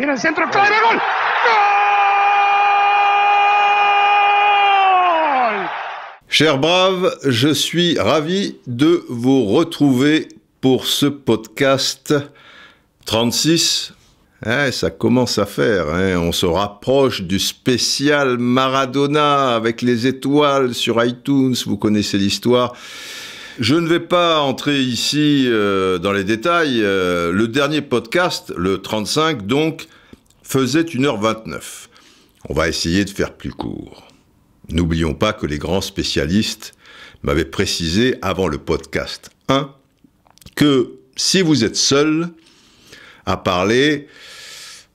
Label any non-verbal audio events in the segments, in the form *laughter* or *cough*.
Cher Chers braves, je suis ravi de vous retrouver pour ce podcast 36. Eh, ça commence à faire, hein. on se rapproche du spécial Maradona avec les étoiles sur iTunes, vous connaissez l'histoire. Je ne vais pas entrer ici euh, dans les détails. Euh, le dernier podcast, le 35 donc, faisait 1h29. On va essayer de faire plus court. N'oublions pas que les grands spécialistes m'avaient précisé avant le podcast 1 que si vous êtes seul à parler,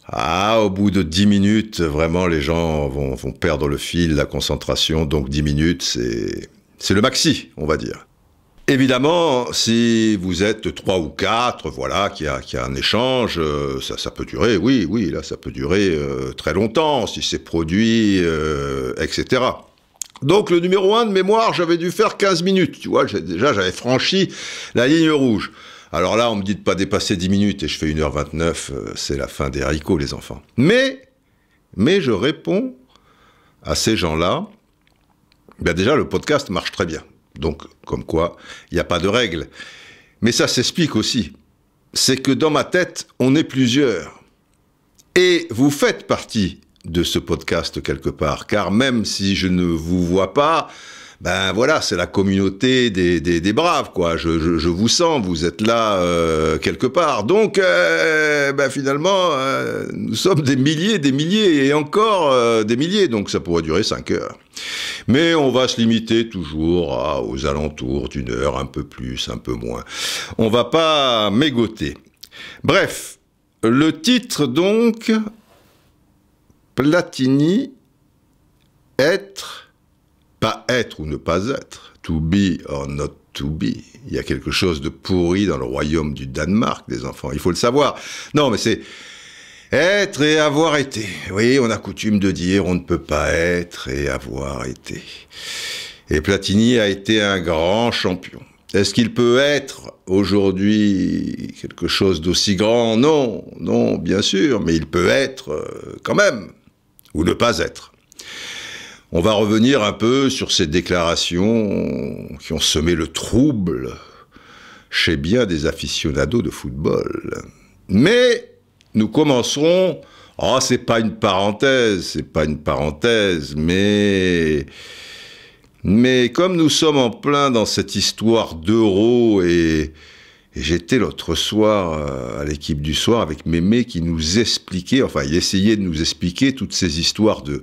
ah, au bout de 10 minutes, vraiment, les gens vont, vont perdre le fil, la concentration. Donc 10 minutes, c'est le maxi, on va dire. Évidemment, si vous êtes trois ou quatre, voilà, qu'il y, a un échange, euh, ça, ça, peut durer, oui, oui, là, ça peut durer euh, très longtemps, si c'est produit, euh, etc. Donc le numéro un de mémoire, j'avais dû faire 15 minutes, tu vois, déjà j'avais franchi la ligne rouge. Alors là, on me dit de pas dépasser 10 minutes et je fais 1h29, c'est la fin des haricots les enfants. Mais, mais je réponds à ces gens-là, ben déjà le podcast marche très bien. Donc, comme quoi, il n'y a pas de règle. Mais ça s'explique aussi. C'est que dans ma tête, on est plusieurs. Et vous faites partie de ce podcast quelque part, car même si je ne vous vois pas, ben voilà, c'est la communauté des, des, braves, quoi. Je, je, vous sens, vous êtes là euh, quelque part. Donc, euh, ben finalement, euh, nous sommes des milliers, des milliers, et encore des milliers. Donc, ça pourrait durer 5 heures. Mais on va se limiter toujours à, aux alentours d'une heure, un peu plus, un peu moins. On va pas mégoter. Bref, le titre donc, Platini, être être ou ne pas être, to be or not to be. Il y a quelque chose de pourri dans le royaume du Danemark des enfants, il faut le savoir. Non, mais c'est être et avoir été. Oui, on a coutume de dire on ne peut pas être et avoir été. Et Platini a été un grand champion. Est-ce qu'il peut être aujourd'hui quelque chose d'aussi grand Non, non, bien sûr, mais il peut être euh, quand même, ou ne pas être. On va revenir un peu sur ces déclarations qui ont semé le trouble chez bien des aficionados de football. Mais nous commencerons, ah oh, c'est pas une parenthèse, c'est pas une parenthèse, mais mais comme nous sommes en plein dans cette histoire d'euros et, et j'étais l'autre soir euh, à l'équipe du soir avec Mémé qui nous expliquait, enfin il essayait de nous expliquer toutes ces histoires de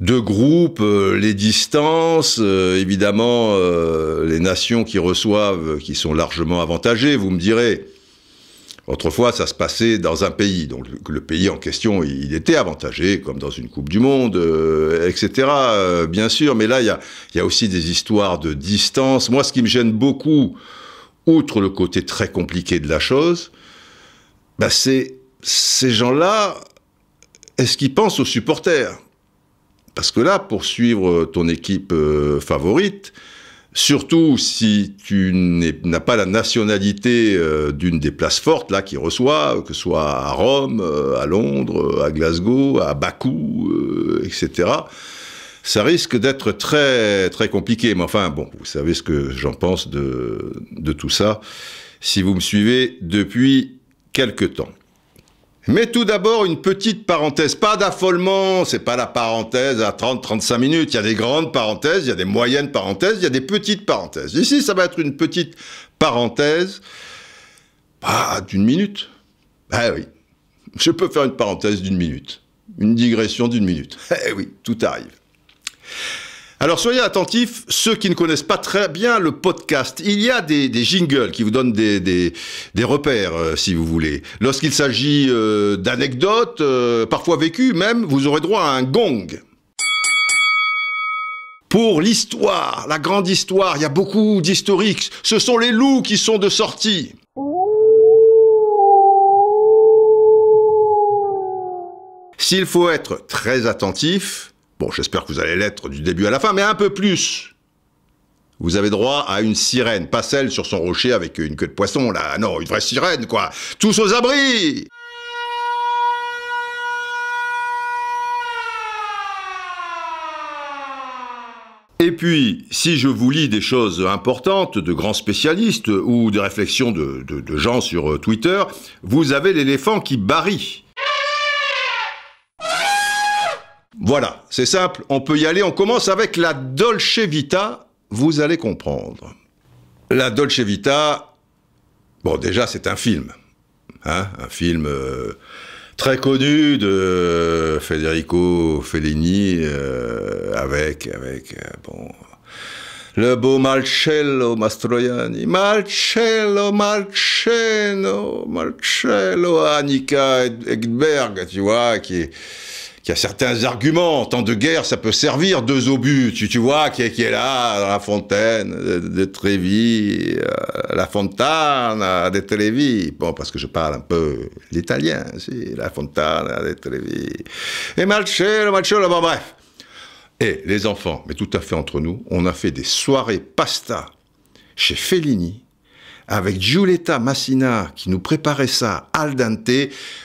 de groupes, euh, les distances, euh, évidemment euh, les nations qui reçoivent, qui sont largement avantagées, vous me direz. Autrefois, ça se passait dans un pays, donc le pays en question, il était avantagé, comme dans une Coupe du Monde, etc., bien sûr, mais là, il y a, y a, aussi des histoires de distance. Moi, ce qui me gêne beaucoup, outre le côté très compliqué de la chose, bah, c'est ces gens-là, est-ce qu'ils pensent aux supporters parce que là, pour suivre euh, ton équipe euh, favorite, surtout si tu n'as pas la nationalité euh, d'une des places fortes là qui reçoit, que ce soit à Rome, à Londres, à Glasgow, à Bakou, etc. Ça risque d'être très très compliqué. Mais enfin, bon, vous savez ce que j'en pense de, de tout ça si vous me suivez depuis quelques temps. Mais tout d'abord, une petite parenthèse. Pas d'affolement, c'est pas la parenthèse à 30, 35 minutes. Il y a des grandes parenthèses, il y a des moyennes parenthèses, il y a des petites parenthèses. Ici, ça va être une petite parenthèse, d'une minute. Ah oui. Je peux faire une parenthèse d'une minute. Une digression d'une minute. Eh oui, tout arrive. Alors soyez attentifs, ceux qui ne connaissent pas très bien le podcast, il y a des, jingles qui vous donnent des, repères, euh, si vous voulez. Lorsqu'il s'agit euh, d'anecdotes, euh, parfois vécues même, vous aurez droit à un gong. Pour l'histoire, la grande histoire, il y a beaucoup d'historiques. Ce sont les loups qui sont de sortie. S'il faut être très attentif, Bon, j'espère que vous allez l'être du début à la fin, mais un peu plus. Vous avez droit à une sirène, pas celle sur son rocher avec une queue de poisson, là. Ah non, une vraie sirène, quoi. Tous aux abris Et puis, si je vous lis des choses importantes de grands spécialistes ou des réflexions de, gens sur euh, Twitter, vous avez l'éléphant qui barille. Voilà, c'est simple, on peut y aller. On commence avec la Dolce Vita, vous allez comprendre. La Dolce Vita, bon déjà c'est un film, hein, un film euh, très connu de Federico Fellini euh, avec, avec euh, bon, le beau Marcello Mastroianni. Marcello, Marcello, Marcello, Annika Egberg, tu vois, qui est qu'il y a certains arguments. En temps de guerre, ça peut servir deux obus, tu, tu vois, qui, qui est là, dans la fontaine euh, de, Trevi, Trévis, euh, la fontane de Trévis. Bon, parce que je parle un peu l'italien, si, la fontane de Trévis. Et Marcello, Marcello, bon, bref. Et les enfants, mais tout à fait entre nous, on a fait des soirées pasta chez Fellini avec Giulietta Massina qui nous préparait ça al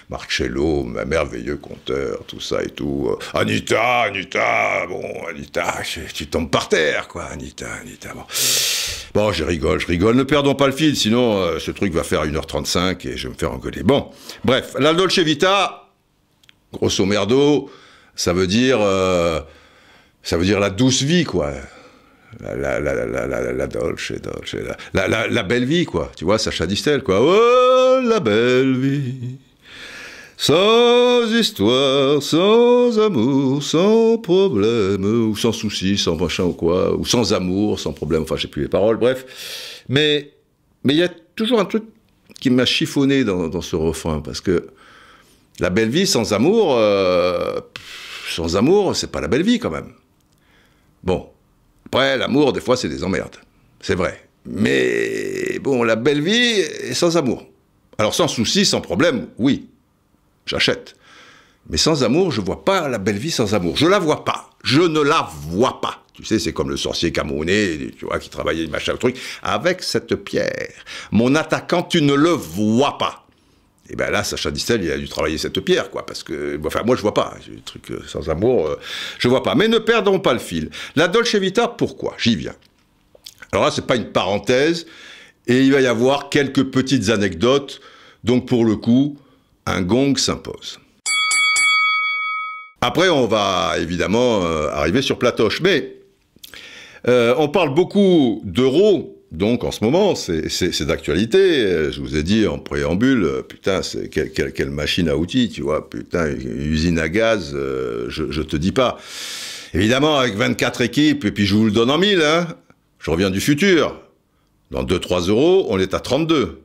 Marcello, ma merveilleux conteur, tout ça et tout. Anita, Anita, bon, Anita, tu tombes par terre, quoi, Anita, Anita. Bon, je rigole, je rigole. Ne perdons pas le fil, sinon euh, ce truc va faire 1h35 et je vais me faire engueuler. Bon, bref, la Dolce Vita, grosso merdo, ça veut dire... Euh, ça veut dire la douce vie, quoi la, la, la, la, dolce, dolce, la, belle vie, quoi. Tu vois, Sacha Distel, quoi. Oh, la belle vie. Sans histoire, sans amour, sans problème, ou sans souci, sans machin ou quoi, ou sans amour, sans problème, enfin, j'ai plus les paroles, bref. Mais il y a toujours un truc qui m'a chiffonné dans, dans, ce refrain, parce que la belle vie sans amour, euh, sans amour, c'est pas la belle vie quand même. Bon, après, l'amour, des fois, c'est des emmerdes. C'est vrai. Mais bon, la belle vie est sans amour. Alors sans souci, sans problème, oui, j'achète. Mais sans amour, je vois pas la belle vie sans amour. Je la vois pas. Je ne la vois pas. Tu sais, c'est comme le sorcier camerounais, tu vois, qui travaillait machin truc avec cette pierre. Mon attaquant, tu ne le vois pas. Et bien là, Sacha Distel, il a dû travailler cette pierre, quoi, parce que, enfin, moi, je vois pas, le hein, truc euh, sans amour, euh, je vois pas. Mais ne perdons pas le fil. La Dolce Vita, pourquoi J'y viens. Alors là, c'est pas une parenthèse, et il va y avoir quelques petites anecdotes, donc pour le coup, un gong s'impose. Après, on va évidemment euh, arriver sur Platoche, mais on parle beaucoup d'euros, donc en ce moment, c'est d'actualité. Je vous ai dit en préambule, euh, putain, quelle, machine à outils, tu vois, putain, usine à gaz, euh, je, te dis pas. Évidemment, avec 24 équipes, et puis je vous le donne en mille, hein. je reviens du futur. Dans 2-3 euros, on est à 32.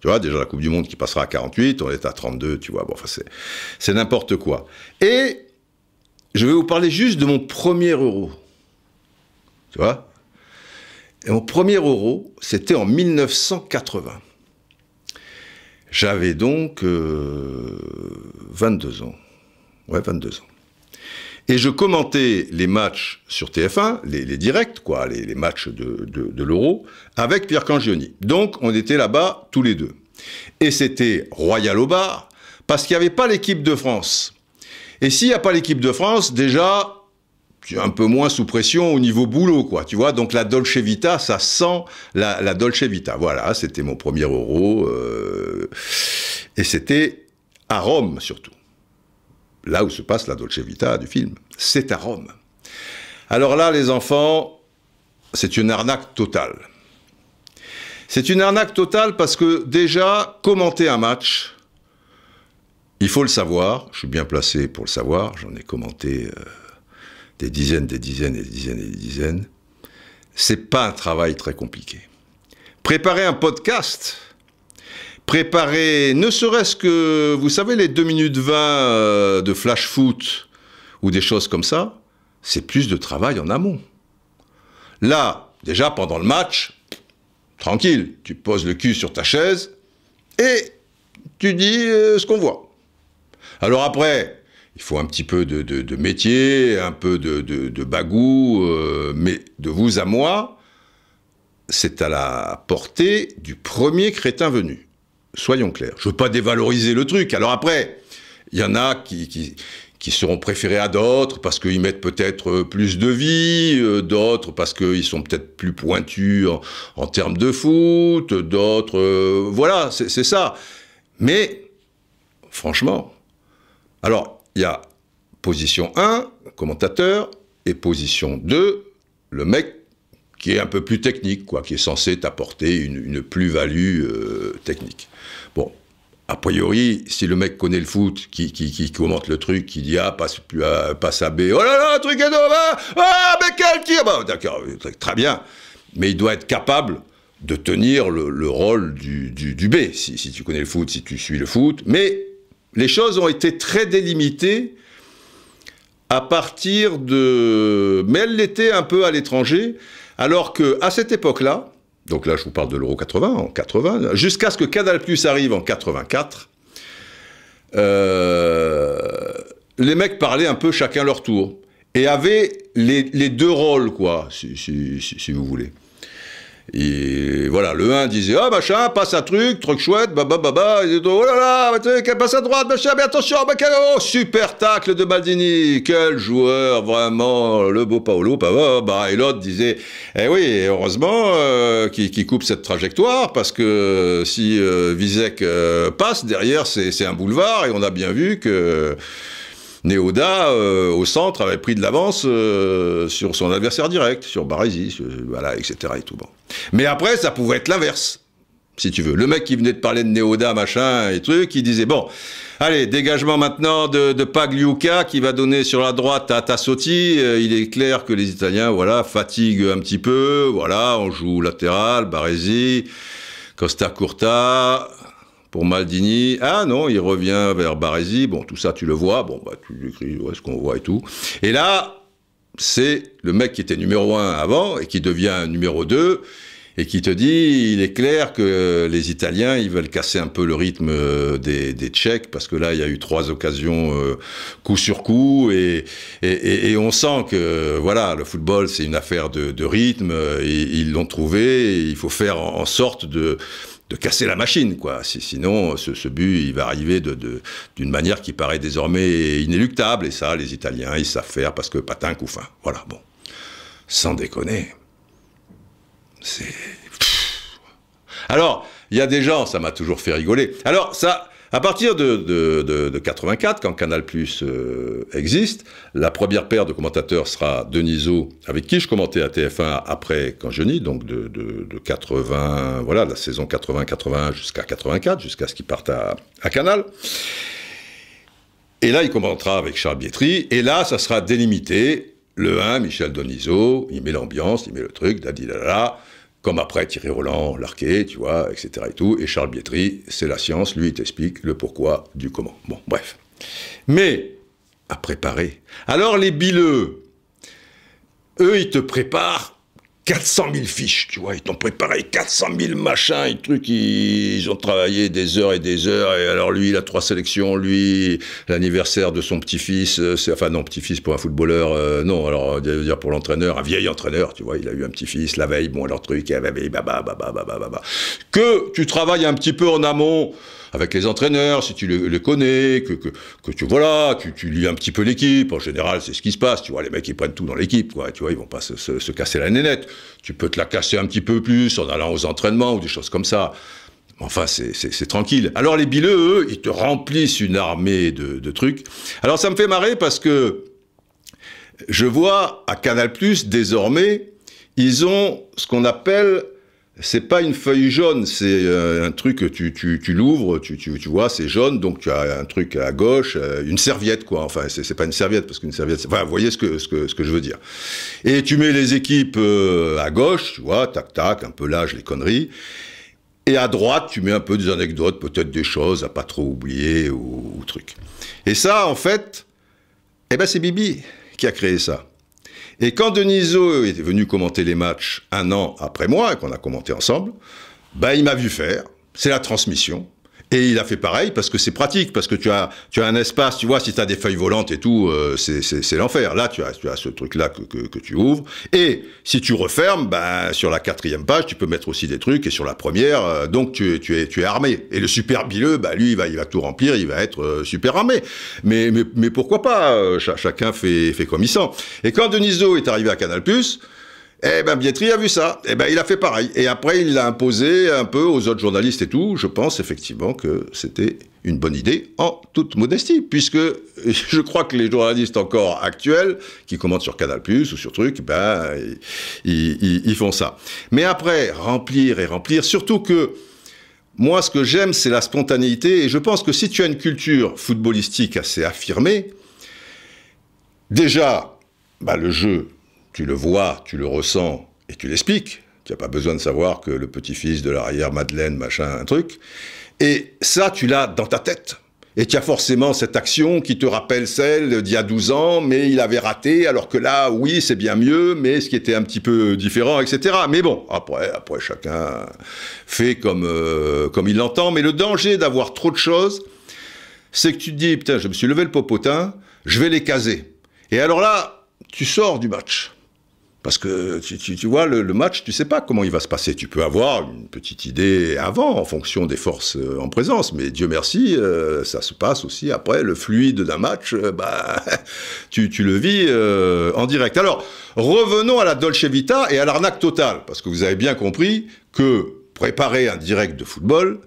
Tu vois, déjà la Coupe du Monde qui passera à 48, on est à 32, tu vois, bon, enfin, c'est n'importe quoi. Et je vais vous parler juste de mon premier euro. Tu vois et mon premier euro, c'était en 1980. J'avais donc 22 euh, ans. Ouais, 22 ans. Et je commentais les matchs sur TF1, les, directs, quoi, les, matchs de, de l'Euro, avec Pierre Cangioni. Donc, on était là-bas tous les deux. Et c'était royal au bar, parce qu'il n'y avait pas l'équipe de France. Et s'il n'y a pas l'équipe de France, déjà, un peu moins sous pression au niveau boulot, quoi. Tu vois, donc la Dolce Vita, ça sent la, Dolce Vita. Voilà, c'était mon premier euro. Euh, et c'était à Rome, surtout. Là où se passe la Dolce Vita du film. C'est à Rome. Alors là, les enfants, c'est une arnaque totale. C'est une arnaque totale parce que déjà, commenter un match, il faut le savoir. Je suis bien placé pour le savoir. J'en ai commenté. Euh, des dizaines, des dizaines et des dizaines et des dizaines, c'est pas un travail très compliqué. Préparer un podcast, préparer ne serait-ce que, vous savez, les 2 minutes 20 euh, de flash foot ou des choses comme ça, c'est plus de travail en amont. Là, déjà pendant le match, tranquille, tu poses le cul sur ta chaise et tu dis euh, ce qu'on voit. Alors après, il faut un petit peu de, métier, un peu de, de bagou, euh, mais de vous à moi, c'est à la portée du premier crétin venu. Soyons clairs. Je ne veux pas dévaloriser le truc. Alors après, il y en a qui, qui, seront préférés à d'autres parce qu'ils mettent peut-être plus de vie, euh, d'autres parce qu'ils sont peut-être plus pointus en, termes de foot, d'autres... Euh, voilà, c'est ça. Mais, franchement, alors il y a position 1, commentateur, et position 2, le mec qui est un peu plus technique, quoi, qui est censé t'apporter une, plus-value euh, technique. Bon, a priori, si le mec connaît le foot, qui, commente le truc, qui dit ah passe euh, plus à, à B, oh là là truc est nouveau, ah, hein, ah mais quel tir, bah, d'accord, euh, très bien, mais il doit être capable de tenir le, rôle du, B, si, si, tu connais le foot, si tu suis le foot, mais les choses ont été très délimitées à partir de... Mais elles l'étaient un peu à l'étranger, alors que à cette époque-là, donc là je vous parle de l'euro 80, en 80, jusqu'à ce que Canal Plus arrive en 84, euh, les mecs parlaient un peu chacun leur tour et avaient les, deux rôles, quoi, si vous voulez. Et voilà, le 1 disait Ah, machin, passe un truc, truc chouette, bah, bah, bah, bah. oh là là, passe à droite, machin, mais attention, bah, oh, super tacle de Baldini Quel joueur, vraiment, le beau Paolo bah Bah, et l'autre disait Eh oui, heureusement euh, qui qu'il coupe cette trajectoire, parce que si euh, Vizek euh, passe derrière, c'est un boulevard, et on a bien vu que. Néoda, euh, au centre, avait pris de l'avance euh, sur son adversaire direct, sur Barési, voilà, etc. tout, bon. Mais après, ça pouvait être l'inverse, si tu veux. Le mec qui venait de parler de Néoda, machin, et truc, il disait, bon, allez, dégagement maintenant de, Pagliuca, qui va donner sur la droite à Tassotti. Euh, il est clair que les Italiens, voilà, fatiguent un petit peu, voilà, on joue latéral, Barési, Costa Curta, pour Maldini, ah non, il revient vers Baresi. Bon, tout ça, tu le vois. Bon, bah, tu écris est ce qu'on voit et tout. Et là, c'est le mec qui était numéro un avant et qui devient numéro 2 et qui te dit, il est clair que les Italiens, ils veulent casser un peu le rythme euh, des, Tchèques, parce que là, il y a eu trois occasions euh, coup sur coup, et, on sent que, voilà, le football, c'est une affaire de, de rythme, ils l'ont trouvé, il faut faire en sorte de de casser la machine, quoi. Sinon, ce, but, il va arriver d'une de, manière qui paraît désormais inéluctable. Et ça, les Italiens, ils savent faire parce que patin, coup Voilà, bon. Sans déconner. C'est. Alors, il y a des gens, ça m'a toujours fait rigoler. Alors, ça, à partir de, 84, quand Canal Plus euh, existe, la première paire de commentateurs sera Deniso, avec qui je commentais à TF1 après quand je n'y, donc de, 80, voilà, la saison 80-81 jusqu'à 84, jusqu'à ce qu'il parte à, Canal. Et là, il commentera avec Charles Bietri. Et là, ça sera délimité. Le 1, Michel Denisot, il met l'ambiance, il met le truc, là, comme après Thierry Roland, l'arquet, tu vois, etc. et tout. Et Charles Bietri, c'est la science, lui, il t'explique le pourquoi du comment. Bon, bref. Mais, à préparer. Alors les bileux, eux, ils te préparent 400 000 fiches, tu vois, ils t'ont préparé 400 000 machins et trucs, ils, ont travaillé des heures et des heures, et alors lui, il a trois sélections, lui, l'anniversaire de son petit-fils, euh, c'est, enfin non, petit-fils pour un footballeur, euh, non, alors, euh, dire pour l'entraîneur, un vieil entraîneur, tu vois, il a eu un petit-fils la veille, bon, alors truc, et bah, bah, bah, bah, bah, bah, bah, bah, bah. que tu travailles un petit peu en amont, avec les entraîneurs, si tu les, connais, que, que, que, tu voilà, que tu lis un petit peu l'équipe. En général, c'est ce qui se passe. Tu vois, les mecs, ils prennent tout dans l'équipe, quoi. Tu vois, ils vont pas se, se, casser la nénette. Tu peux te la casser un petit peu plus en allant aux entraînements ou des choses comme ça. Enfin, c'est tranquille. Alors les bileux, eux, ils te remplissent une armée de, de, trucs. Alors ça me fait marrer parce que je vois à Canal+, désormais, ils ont ce qu'on appelle c'est pas une feuille jaune, c'est euh, un truc, tu, tu, tu l'ouvres, tu, tu, tu, vois, c'est jaune, donc tu as un truc à gauche, euh, une serviette, quoi. Enfin, c'est pas une serviette, parce qu'une serviette, enfin, vous voyez ce que, ce, que, je veux dire. Et tu mets les équipes euh, à gauche, tu vois, tac-tac, un peu l'âge, les conneries. Et à droite, tu mets un peu des anecdotes, peut-être des choses à pas trop oublier ou, ou truc. Et ça, en fait, eh ben, c'est Bibi qui a créé ça. Et quand Denisot est venu commenter les matchs un an après moi, qu'on a commenté ensemble, bah, il m'a vu faire. C'est la transmission. Et il a fait pareil parce que c'est pratique, parce que tu as, tu as un espace, tu vois, si tu as des feuilles volantes et tout, euh, c'est l'enfer. Là, tu as, tu as ce truc-là que, que, tu ouvres. Et si tu refermes, ben, sur la quatrième page, tu peux mettre aussi des trucs, et sur la première, euh, donc tu, tu, es, tu es armé. Et le super bileux, ben, lui, il va, il va tout remplir, il va être euh, super armé. Mais, mais, mais pourquoi pas Chacun fait, fait comme il sent. Et quand Deniso est arrivé à Canal+, eh ben Bietri a vu ça, eh ben il a fait pareil. Et après il l'a imposé un peu aux autres journalistes et tout. Je pense effectivement que c'était une bonne idée en toute modestie, puisque *laughs* je crois que les journalistes encore actuels, qui commentent sur Canal+, ou sur truc, ben ils, ils, font ça. Mais après, remplir et remplir, surtout que moi ce que j'aime c'est la spontanéité, et je pense que si tu as une culture footballistique assez affirmée, déjà, bah, le jeu tu le vois, tu le ressens et tu l'expliques. Tu n'as pas besoin de savoir que le petit-fils de l'arrière Madeleine, machin, un truc. Et ça, tu l'as dans ta tête. Et tu as forcément cette action qui te rappelle celle d'il y a 12 ans, mais il avait raté, alors que là, oui, c'est bien mieux, mais ce qui était un petit peu différent, etc. Mais bon, après, après chacun fait comme, euh, comme il l'entend. Mais le danger d'avoir trop de choses, c'est que tu te dis, putain, je me suis levé le popotin, je vais les caser. Et alors là, tu sors du match. Parce que tu, tu, vois, le, match, tu sais pas comment il va se passer. Tu peux avoir une petite idée avant, en fonction des forces euh, en présence, mais Dieu merci, euh, ça se passe aussi après. Le fluide d'un match, euh, bah, *laughs* tu, le vis en direct. Alors, revenons à la Dolce Vita et à l'arnaque totale, parce que vous avez bien compris que préparer un direct de football,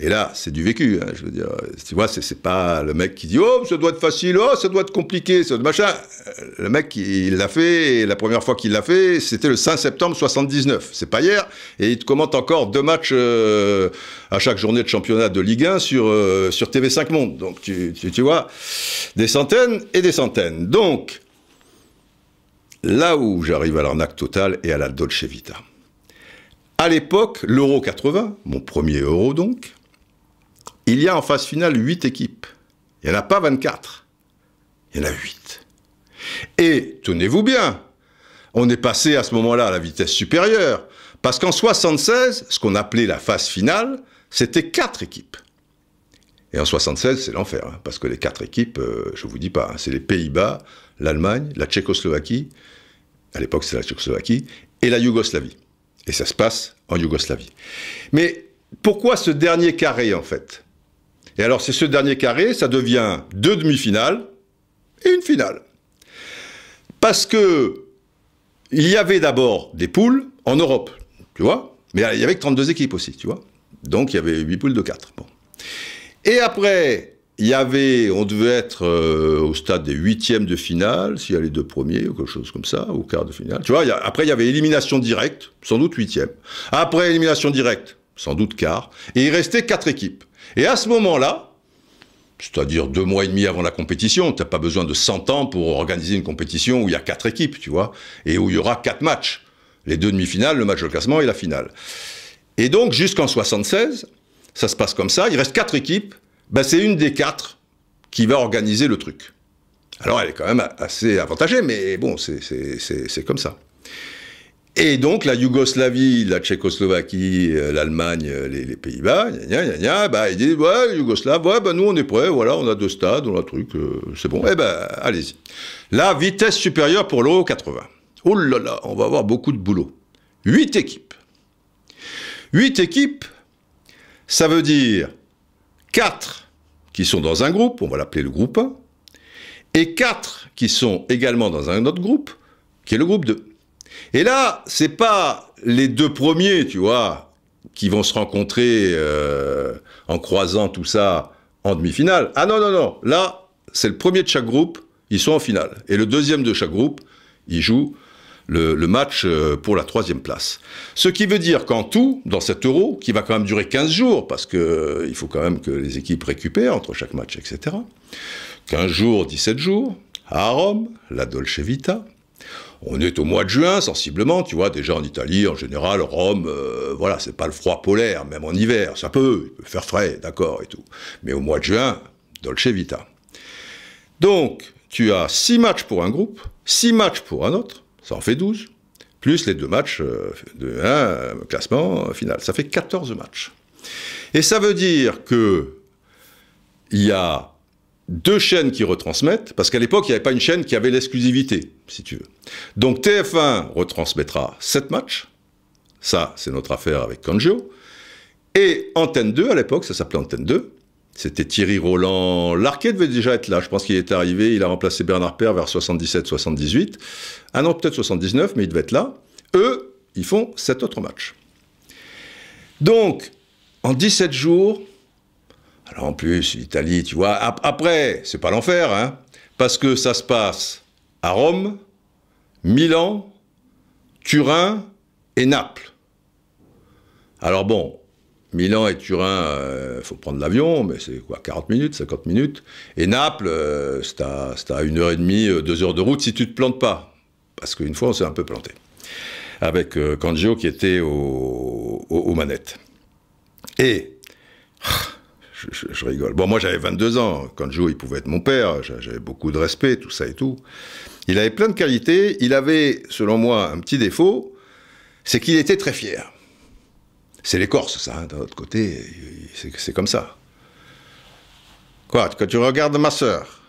et là, c'est du vécu. Hein, je veux dire, tu vois, c'est pas le mec qui dit oh ça doit être facile, oh ça doit être compliqué, ça machin. Euh, le mec, il l'a fait. Et la première fois qu'il l'a fait, c'était le 5 septembre 79. C'est pas hier. Et il te commente encore deux matchs euh, à chaque journée de championnat de Ligue 1 sur euh, sur TV5 Monde. Donc tu, tu vois, des centaines et des centaines. Donc là où j'arrive à l'arnaque totale et à la Dolce Vita. À l'époque, l'euro 80, mon premier euro donc, il y a en phase finale 8 équipes. Il n'y en a pas 24. Il y en a 8. Et tenez-vous bien, on est passé à ce moment-là à la vitesse supérieure. Parce qu'en 76, ce qu'on appelait la phase finale, c'était 4 équipes. Et en 76, c'est l'enfer, hein, parce que les quatre équipes, euh, je ne vous dis pas, hein, c'est les Pays-Bas, l'Allemagne, la Tchécoslovaquie, à l'époque c'est la Tchécoslovaquie, et la Yougoslavie. Et ça se passe en Yougoslavie. Mais pourquoi ce dernier carré, en fait et alors, c'est ce dernier carré, ça devient deux demi-finales et une finale. Parce que il y avait d'abord des poules en Europe, tu vois, mais il y avait que 32 équipes aussi, tu vois. Donc il y avait 8 poules de 4. Et après, il y avait, on devait être euh, au stade des huitièmes de finale, s'il y a les deux premiers ou quelque chose comme ça, ou quart de finale. Tu vois, après il y avait élimination directe, sans doute huitième. Après élimination directe, sans doute quart. Et il restait quatre équipes. Et à ce moment-là, c'est-à-dire deux mois et demi avant la compétition, tu n'as pas besoin de 100 ans pour organiser une compétition où il y a quatre équipes, tu vois, et où il y aura quatre matchs. Les deux demi-finales, le match de classement et la finale. Et donc, jusqu'en 76, ça se passe comme ça, il reste quatre équipes, ben, c'est une des quatre qui va organiser le truc. Alors elle est quand même assez avantagée, mais bon, c'est comme ça. Et donc la Yougoslavie, la Tchécoslovaquie, euh, l'Allemagne, euh, les, Pays-Bas, bah, ils disent ouais, Yougoslavie, ouais, bah, nous on est prêts, voilà, on a deux stades, on a un truc, euh, c'est bon, eh ben allez-y. La vitesse supérieure pour l'Euro 80. Oh là là, on va avoir beaucoup de boulot. Huit équipes. Huit équipes, ça veut dire quatre qui sont dans un groupe, on va l'appeler le groupe 1, et quatre qui sont également dans un autre groupe, qui est le groupe 2. Et là, c'est pas les deux premiers, tu vois, qui vont se rencontrer euh, en croisant tout ça en demi-finale. Ah non, non, non. Là, c'est le premier de chaque groupe, ils sont en finale. Et le deuxième de chaque groupe, il joue le, match euh, pour la troisième place. Ce qui veut dire qu'en tout, dans cet euro, qui va quand même durer 15 jours, parce qu'il euh, faut quand même que les équipes récupèrent entre chaque match, etc. 15 jours, 17 jours, à Rome, la Dolce Vita, on est au mois de juin, sensiblement, tu vois, déjà en Italie, en général, Rome, euh, voilà, c'est pas le froid polaire, même en hiver, ça peut, faire frais, d'accord, et tout. Mais au mois de juin, Dolce Vita. Donc, tu as 6 matchs pour un groupe, 6 matchs pour un autre, ça en fait 12, plus les deux matchs euh, de un euh, classement final. Ça fait 14 matchs. Et ça veut dire que il y a deux chaînes qui retransmettent, parce qu'à l'époque, il n'y avait pas une chaîne qui avait l'exclusivité, si tu veux. Donc TF1 retransmettra 7 matchs, ça c'est notre affaire avec Kanjo, et Antenne 2, à l'époque, ça s'appelait Antenne 2, c'était Thierry Roland. Larquet devait déjà être là. Je pense qu'il est arrivé. Il a remplacé Bernard Père vers 77-78. Ah non, peut-être 79, mais il devait être là. Eux, ils font sept autres matchs. Donc, en 17 jours, en plus, l'Italie, tu vois, après, c'est pas l'enfer, hein, parce que ça se passe à Rome, Milan, Turin et Naples. Alors bon, Milan et Turin, il euh, faut prendre l'avion, mais c'est quoi, 40 minutes, 50 minutes. Et Naples, euh, c'est à, une heure et demie, euh, deux heures de route si tu te plantes pas. Parce qu'une fois, on s'est un peu planté. Avec Cangio qui était aux manettes. Et ah, je, rigole. Bon, moi j'avais 22 ans. Quand Joe, il pouvait être mon père. J'avais beaucoup de respect, tout ça et tout. Il avait plein de qualités. Il avait, selon moi, un petit défaut. C'est qu'il était très fier. C'est l'écorce, ça, hein, d'un autre côté. C'est comme ça. Quoi Quand tu regardes ma sœur,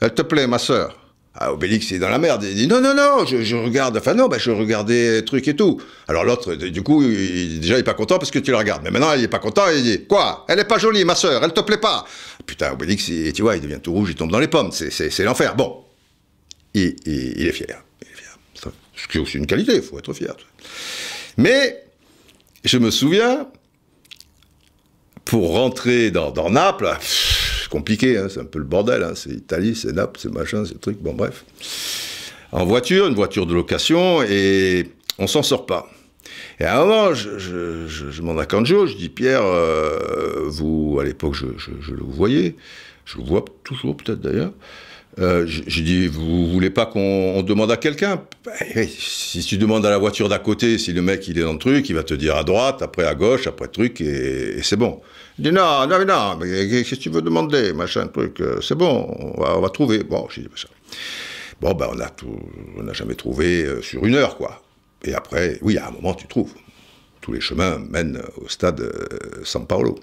elle te plaît, ma sœur. Ah, Obélix, est dans la merde. Il dit non, non, non, je, regarde. Enfin, non, bah, je regardais truc et tout. Alors l'autre, euh, du coup, il, déjà, il est pas content parce que tu le regardes. Mais maintenant, il est pas content. Il dit quoi Elle est pas jolie, ma sœur. Elle te plaît pas. Putain, Obélix, tu vois, il devient tout rouge, il tombe dans les pommes. C'est l'enfer. Bon, il, il, est fier. Il ce qui est aussi une qualité. Il faut être fier. Mais je me souviens, pour rentrer dans, Naples compliqué, hein, c'est un peu le bordel, hein. c'est Italie, c'est Naples, c'est machin, c'est truc, bon bref. En voiture, une voiture de location, et on s'en sort pas. Et à un moment, je, je, je, m'en je dis Pierre, euh, vous, à l'époque, je, le voyais, je le vois toujours peut-être d'ailleurs, euh, je j'ai dit, vous voulez pas qu'on demande à quelqu'un eh, eh, Si tu demandes à la voiture d'à côté, si le mec il est dans le truc, il va te dire à droite, après à gauche, après truc, et, c'est bon. Il dit, non, non, non, mais quest tu veux demander Machin, truc, euh, c'est bon, on va, trouver. Bon, j'ai dit, ça. Bon, ben on a on n'a jamais trouvé euh, sur une heure, quoi. Et après, oui, à un moment, tu trouves. Tous les chemins mènent au stade San Paolo.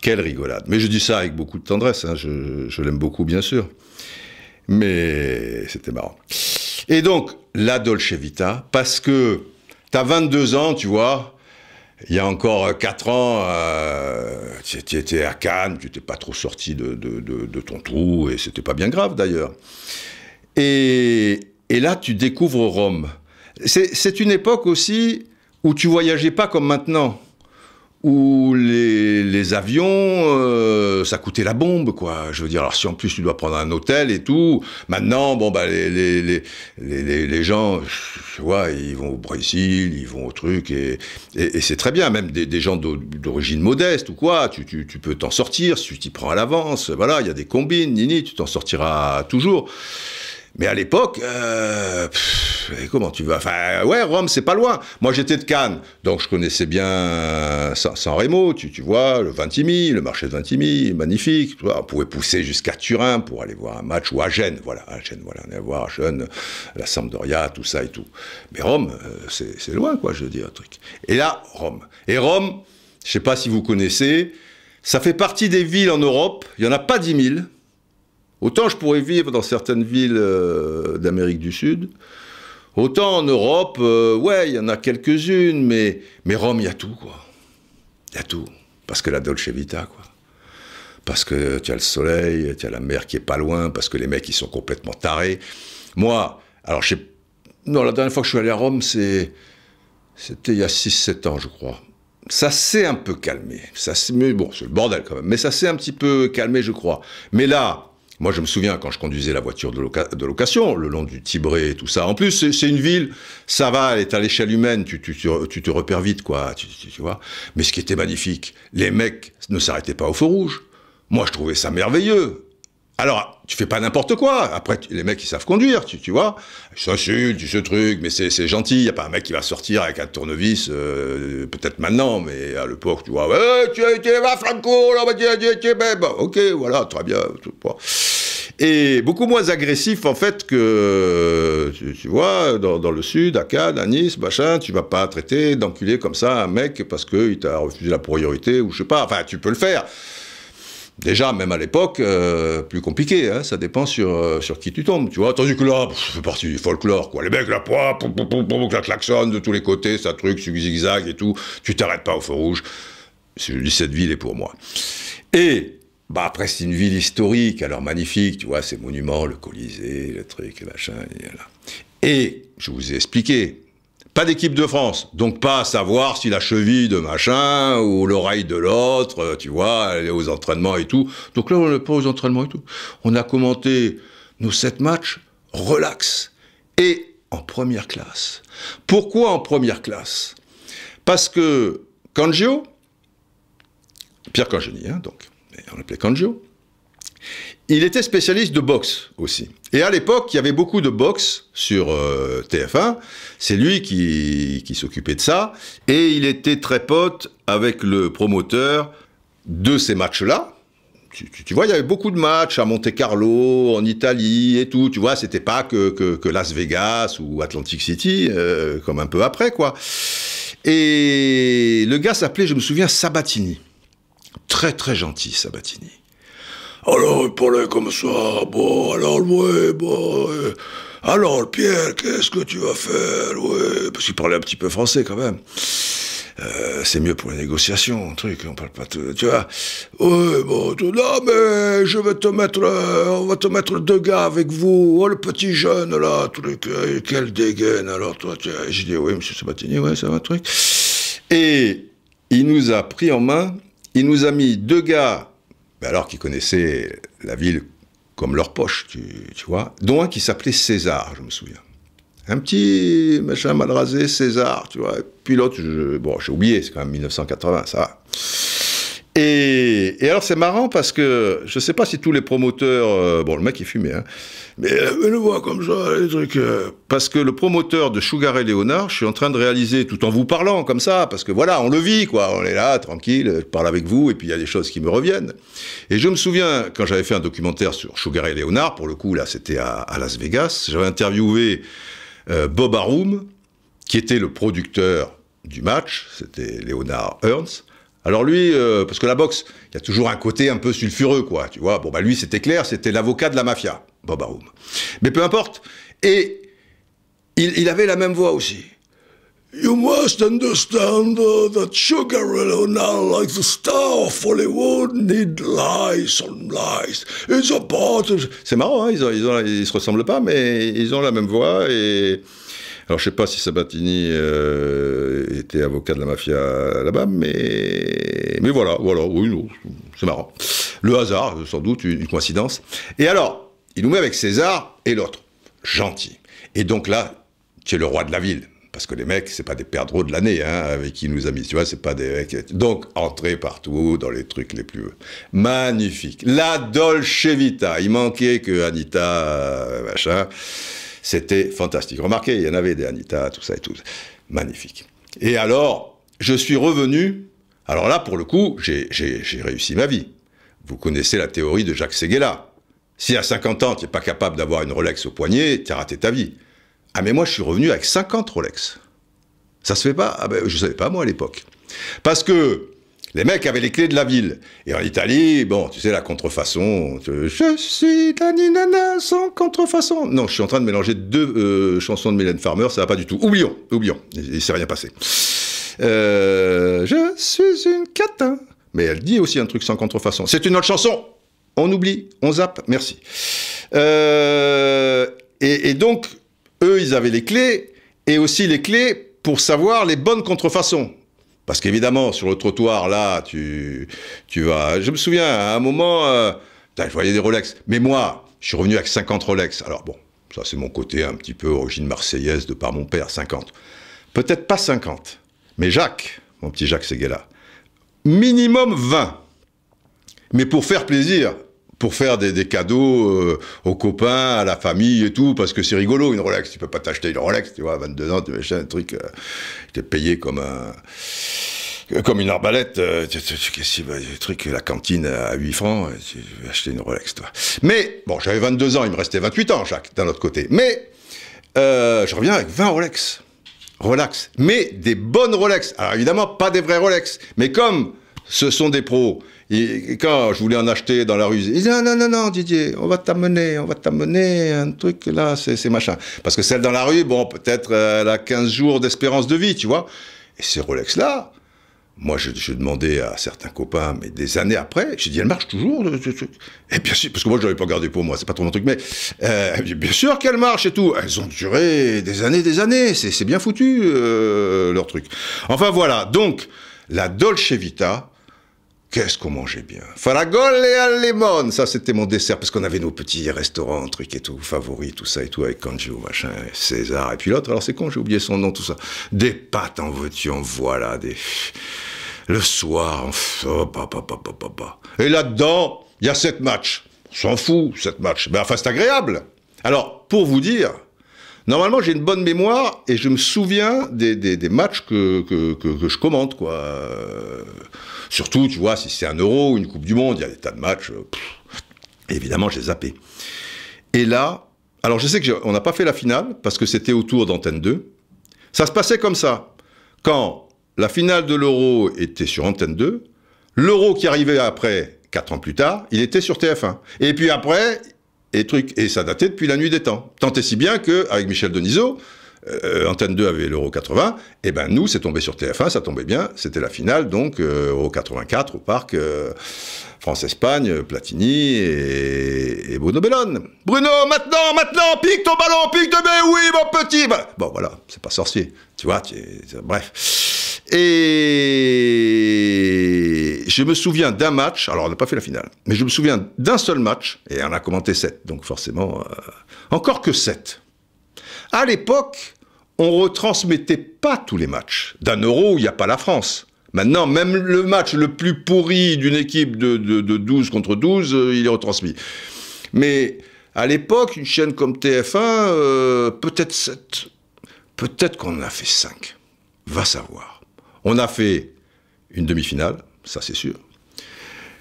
Quelle rigolade. Mais je dis ça avec beaucoup de tendresse, hein, je l'aime beaucoup, bien sûr. Mais c'était marrant. Et donc, la Dolce Vita, parce que tu as 22 ans, tu vois, il y a encore 4 euh, ans, euh, tu étais à Cannes, tu n'étais pas trop sorti de, ton trou, et n'était pas bien grave d'ailleurs. Et, et, là, tu découvres Rome. C'est une époque aussi où tu voyageais pas comme maintenant où les, avions, euh, ça coûtait la bombe, quoi. Je veux dire, alors si en plus tu dois prendre un hôtel et tout, maintenant, bon, bah, les, les, les, les, les gens, tu vois, ils vont au Brésil, ils vont au truc, et, et, c'est très bien, même des, gens d'origine modeste ou quoi, tu, tu peux t'en sortir si tu t'y prends à l'avance, voilà, il y a des combines, nini, tu t'en sortiras toujours. Mais à l'époque, euh, comment tu veux Enfin, ouais, Rome, c'est pas loin. Moi, j'étais de Cannes, donc je connaissais bien euh, San, Remo, tu, vois, le Vintimille, le marché de Vintimille, magnifique. on pouvait pousser jusqu'à Turin pour aller voir un match, ou à Gênes, voilà, à Gênes, voilà, on allait voir à Gênes, la Sampdoria, tout ça et tout. Mais Rome, euh, c'est loin, quoi, je veux dire, un truc. Et là, Rome. Et Rome, je sais pas si vous connaissez, ça fait partie des villes en Europe, il y en a pas 10 000, Autant je pourrais vivre dans certaines villes euh, d'Amérique du Sud, autant en Europe, euh, ouais, il y en a quelques-unes, mais, mais Rome, il y a tout, quoi. Il y a tout. Parce que la Dolce Vita, quoi. Parce que tu as le soleil, tu as la mer qui est pas loin, parce que les mecs, ils sont complètement tarés. Moi, alors je Non, la dernière fois que je suis allé à Rome, c'est... C'était il y a 6-7 ans, je crois. Ça s'est un peu calmé. Ça mais bon, c'est le bordel quand même. Mais ça s'est un petit peu calmé, je crois. Mais là, moi, je me souviens quand je conduisais la voiture de, location, le long du Tibré et tout ça. En plus, c'est une ville, ça va, elle est à l'échelle humaine, tu, tu, te repères vite, quoi, tu, vois. Mais ce qui était magnifique, les mecs ne s'arrêtaient pas au feu rouge. Moi, je trouvais ça merveilleux. Alors, tu fais pas n'importe quoi. Après, les mecs, ils savent conduire, tu, tu vois. Ils s'insultent, ce truc, mais c'est gentil. Il Y a pas un mec qui va sortir avec un tournevis, euh, peut-être maintenant, mais à l'époque, tu vois, Ouais, tu, tu vas Franco, là, bah, tu, tu, bah, ok, voilà, très bien. Et beaucoup moins agressif, en fait, que, tu, vois, dans, dans, le sud, à Cannes, à Nice, machin, tu vas pas traiter d'enculé comme ça un mec parce qu'il t'a refusé la priorité, ou je sais pas. Enfin, tu peux le faire. Déjà, même à l'époque, euh, plus compliqué, hein, ça dépend sur, euh, sur qui tu tombes, tu vois. Tandis que là, fais partie du folklore, quoi. Les mecs, la poids, la klaxonne de tous les côtés, ça truc, zigzag et tout. Tu t'arrêtes pas au feu rouge. Je dis, cette ville est pour moi. Et, bah après, c'est une ville historique, alors magnifique, tu vois, ces monuments, le Colisée, le truc, et machin, et Et, je vous ai expliqué, pas d'équipe de France, donc pas à savoir si la cheville de machin ou l'oreille de l'autre, euh, tu vois, elle est aux entraînements et tout. Donc là, on n'est pas aux entraînements et tout. On a commenté nos sept matchs relax et en première classe. Pourquoi en première classe Parce que Kangio, Pierre Cangini, hein, donc, on l'appelait Kangio, il était spécialiste de boxe aussi. Et à l'époque, il y avait beaucoup de boxe sur euh, TF1. C'est lui qui, qui s'occupait de ça. Et il était très pote avec le promoteur de ces matchs-là. Tu, vois, il y avait beaucoup de matchs à Monte Carlo, en Italie et tout. Tu vois, c'était pas que, que, Las Vegas ou Atlantic City, euh, comme un peu après, quoi. Et le gars s'appelait, je me souviens, Sabatini. Très, très gentil, Sabatini. Alors, il parlait comme ça. Bon, alors, ouais, bon. Alors, Pierre, qu'est-ce que tu vas faire ouais, Parce qu'il parlait un petit peu français quand même. Euh, c'est mieux pour les négociations, truc, on parle pas tout, tu vois. Oui, bon, non, mais je vais te mettre, euh, on va te mettre deux gars avec vous, oh, le petit jeune, là, truc, euh, quelle dégaine, alors, toi, tu j'ai dit, oui, monsieur Sabatini, ça va, truc. Et il nous a pris en main, il nous a mis deux gars, ben alors qu'il connaissait la ville comme leur poche, tu, vois, dont un qui s'appelait César, je me souviens. Un petit machin mal rasé, César, tu vois. Puis l'autre, bon, j'ai oublié, c'est quand même 1980, ça va. Et, alors c'est marrant parce que je ne sais pas si tous les promoteurs, euh, bon le mec il fumait, hein, mais euh, le voit comme ça, les trucs. Euh, parce que le promoteur de Sugar et Léonard, je suis en train de réaliser tout en vous parlant comme ça, parce que voilà, on le vit quoi, on est là tranquille, je parle avec vous et puis il y a des choses qui me reviennent. Et je me souviens quand j'avais fait un documentaire sur Sugar et Léonard, pour le coup là c'était à, à, Las Vegas, j'avais interviewé Bob Arum, qui était le producteur du match, c'était Léonard Ernst. Alors lui, euh, parce que la boxe, il y a toujours un côté un peu sulfureux, quoi, tu vois. Bon, bah lui, c'était clair, c'était l'avocat de la mafia, Bob Arum. Mais peu importe. Et il, avait la même voix aussi. You must understand uh, that Sugar now, like the star of Hollywood, need lies on lies. It's a part of... C'est marrant, hein, ils, ils se ressemblent pas, mais ils ont la même voix et... Alors, je sais pas si Sabatini euh, était avocat de la mafia là-bas, mais, mais voilà, voilà, oui, c'est marrant. Le hasard, sans doute, une coïncidence. Et alors, il nous met avec César et l'autre. Gentil. Et donc là, tu es le roi de la ville. Parce que les mecs, c'est pas des perdreaux de l'année, hein, avec qui nous a mis, tu vois, c'est pas des mecs. Donc, entrer partout dans les trucs les plus. magnifiques. La Dolce Vita. Il manquait que Anita, euh, machin. C'était fantastique. Remarquez, il y en avait des Anita, tout ça et tout. Magnifique. Et alors, je suis revenu. Alors là, pour le coup, j'ai réussi ma vie. Vous connaissez la théorie de Jacques Seguela. Si à 50 ans, tu n'es pas capable d'avoir une Rolex au poignet, tu as raté ta vie. Ah mais moi, je suis revenu avec 50 Rolex. Ça se fait pas ah ben, Je ne savais pas, moi, à l'époque. Parce que les mecs avaient les clés de la ville. Et en Italie, bon, tu sais, la contrefaçon. Je suis ninana sans contrefaçon. Non, je suis en train de mélanger deux euh, chansons de Mylène Farmer, ça va pas du tout. Oublions, oublions. Il, s'est rien passé. Euh, je suis une catin. Mais elle dit aussi un truc sans contrefaçon. C'est une autre chanson. On oublie, on zappe, merci. Euh, et donc, eux, ils avaient les clés, et aussi les clés pour savoir les bonnes contrefaçons. Parce qu'évidemment, sur le trottoir, là, tu, tu vas. Je me souviens, à un moment, euh, je voyais des Rolex. Mais moi, je suis revenu avec 50 Rolex. Alors bon, ça, c'est mon côté un petit peu origine marseillaise de par mon père, 50. Peut-être pas 50. Mais Jacques, mon petit Jacques Séguéla, minimum 20. Mais pour faire plaisir pour faire des, cadeaux euh, aux copains, à la famille et tout, parce que c'est rigolo une Rolex. Tu peux pas t'acheter une Rolex, tu vois, à 22 ans, tu acheter un truc, euh, t'es payé comme un euh, comme une arbalète, sais, le truc, la cantine à 8 francs, tu vais acheter une Rolex, toi. Mais, bon, j'avais 22 ans, il me restait 28 ans, Jacques, d'un autre côté. Mais, je reviens avec 20 Rolex. Rolex. Mais des bonnes Rolex. Alors évidemment, pas des vrais Rolex. Mais comme ce sont des pros quand je voulais en acheter dans la rue, ils disaient, ah, non, non, non, Didier, on va t'amener, on va t'amener un truc là, c'est machin. Parce que celle dans la rue, bon, peut-être euh, elle a 15 jours d'espérance de vie, tu vois. Et ces Rolex-là, moi, je, demandais à certains copains, mais des années après, j'ai dit, elle marche toujours Et bien sûr, parce que moi, je l'avais pas gardé pour moi, c'est pas trop mon truc, mais euh, bien sûr qu'elle marche et tout. Elles ont duré des années, des années. C'est bien foutu, euh, leur truc. Enfin, voilà. Donc, la Dolce Vita, Qu'est-ce qu'on mangeait bien Faragol et al Ça, c'était mon dessert, parce qu'on avait nos petits restaurants, trucs et tout, favoris, tout ça et tout, avec Kanjo, machin, César, et puis l'autre, alors c'est con, j'ai oublié son nom, tout ça. Des pâtes en veux-tu, en voilà, des... Le soir, on... oh, Et là-dedans, il y a sept matchs. On s'en fout, sept matchs. Mais enfin, c'est agréable. Alors, pour vous dire, Normalement, j'ai une bonne mémoire et je me souviens des, matchs que, que, je commente, quoi. Euh, surtout, tu vois, si c'est un euro ou une Coupe du Monde, il y a des tas de matchs. Euh, évidemment, j'ai zappé. Et là, alors je sais qu'on n'a pas fait la finale parce que c'était autour d'Antenne 2. Ça se passait comme ça. Quand la finale de l'euro était sur Antenne 2, l'euro qui arrivait après, quatre ans plus tard, il était sur TF1. Et puis après, et ça datait depuis la nuit des temps. Tant et si bien avec Michel Donizot, euh, euh, Antenne 2 avait l'Euro 80, et eh ben nous, c'est tombé sur TF1, ça tombait bien, c'était la finale, donc euh, au 84, au parc, France-Espagne, Platini et, et Bruno Bellone. Bruno, maintenant, maintenant, pique ton ballon, pique de mais oui, mon petit Bon, voilà, c'est pas sorcier, tu vois, bref. Et je me souviens d'un match, alors on n'a pas fait la finale, mais je me souviens d'un seul match, et on a commenté 7, donc forcément, euh, encore que 7. À l'époque, on retransmettait pas tous les matchs. D'un euro, il n'y a pas la France. Maintenant, même le match le plus pourri d'une équipe de, 12 contre 12, euh, il est retransmis. Mais à l'époque, une chaîne comme TF1, euh, peut-être 7. Peut-être qu'on en a fait 5. Va savoir. On a fait une demi-finale, ça, c'est sûr.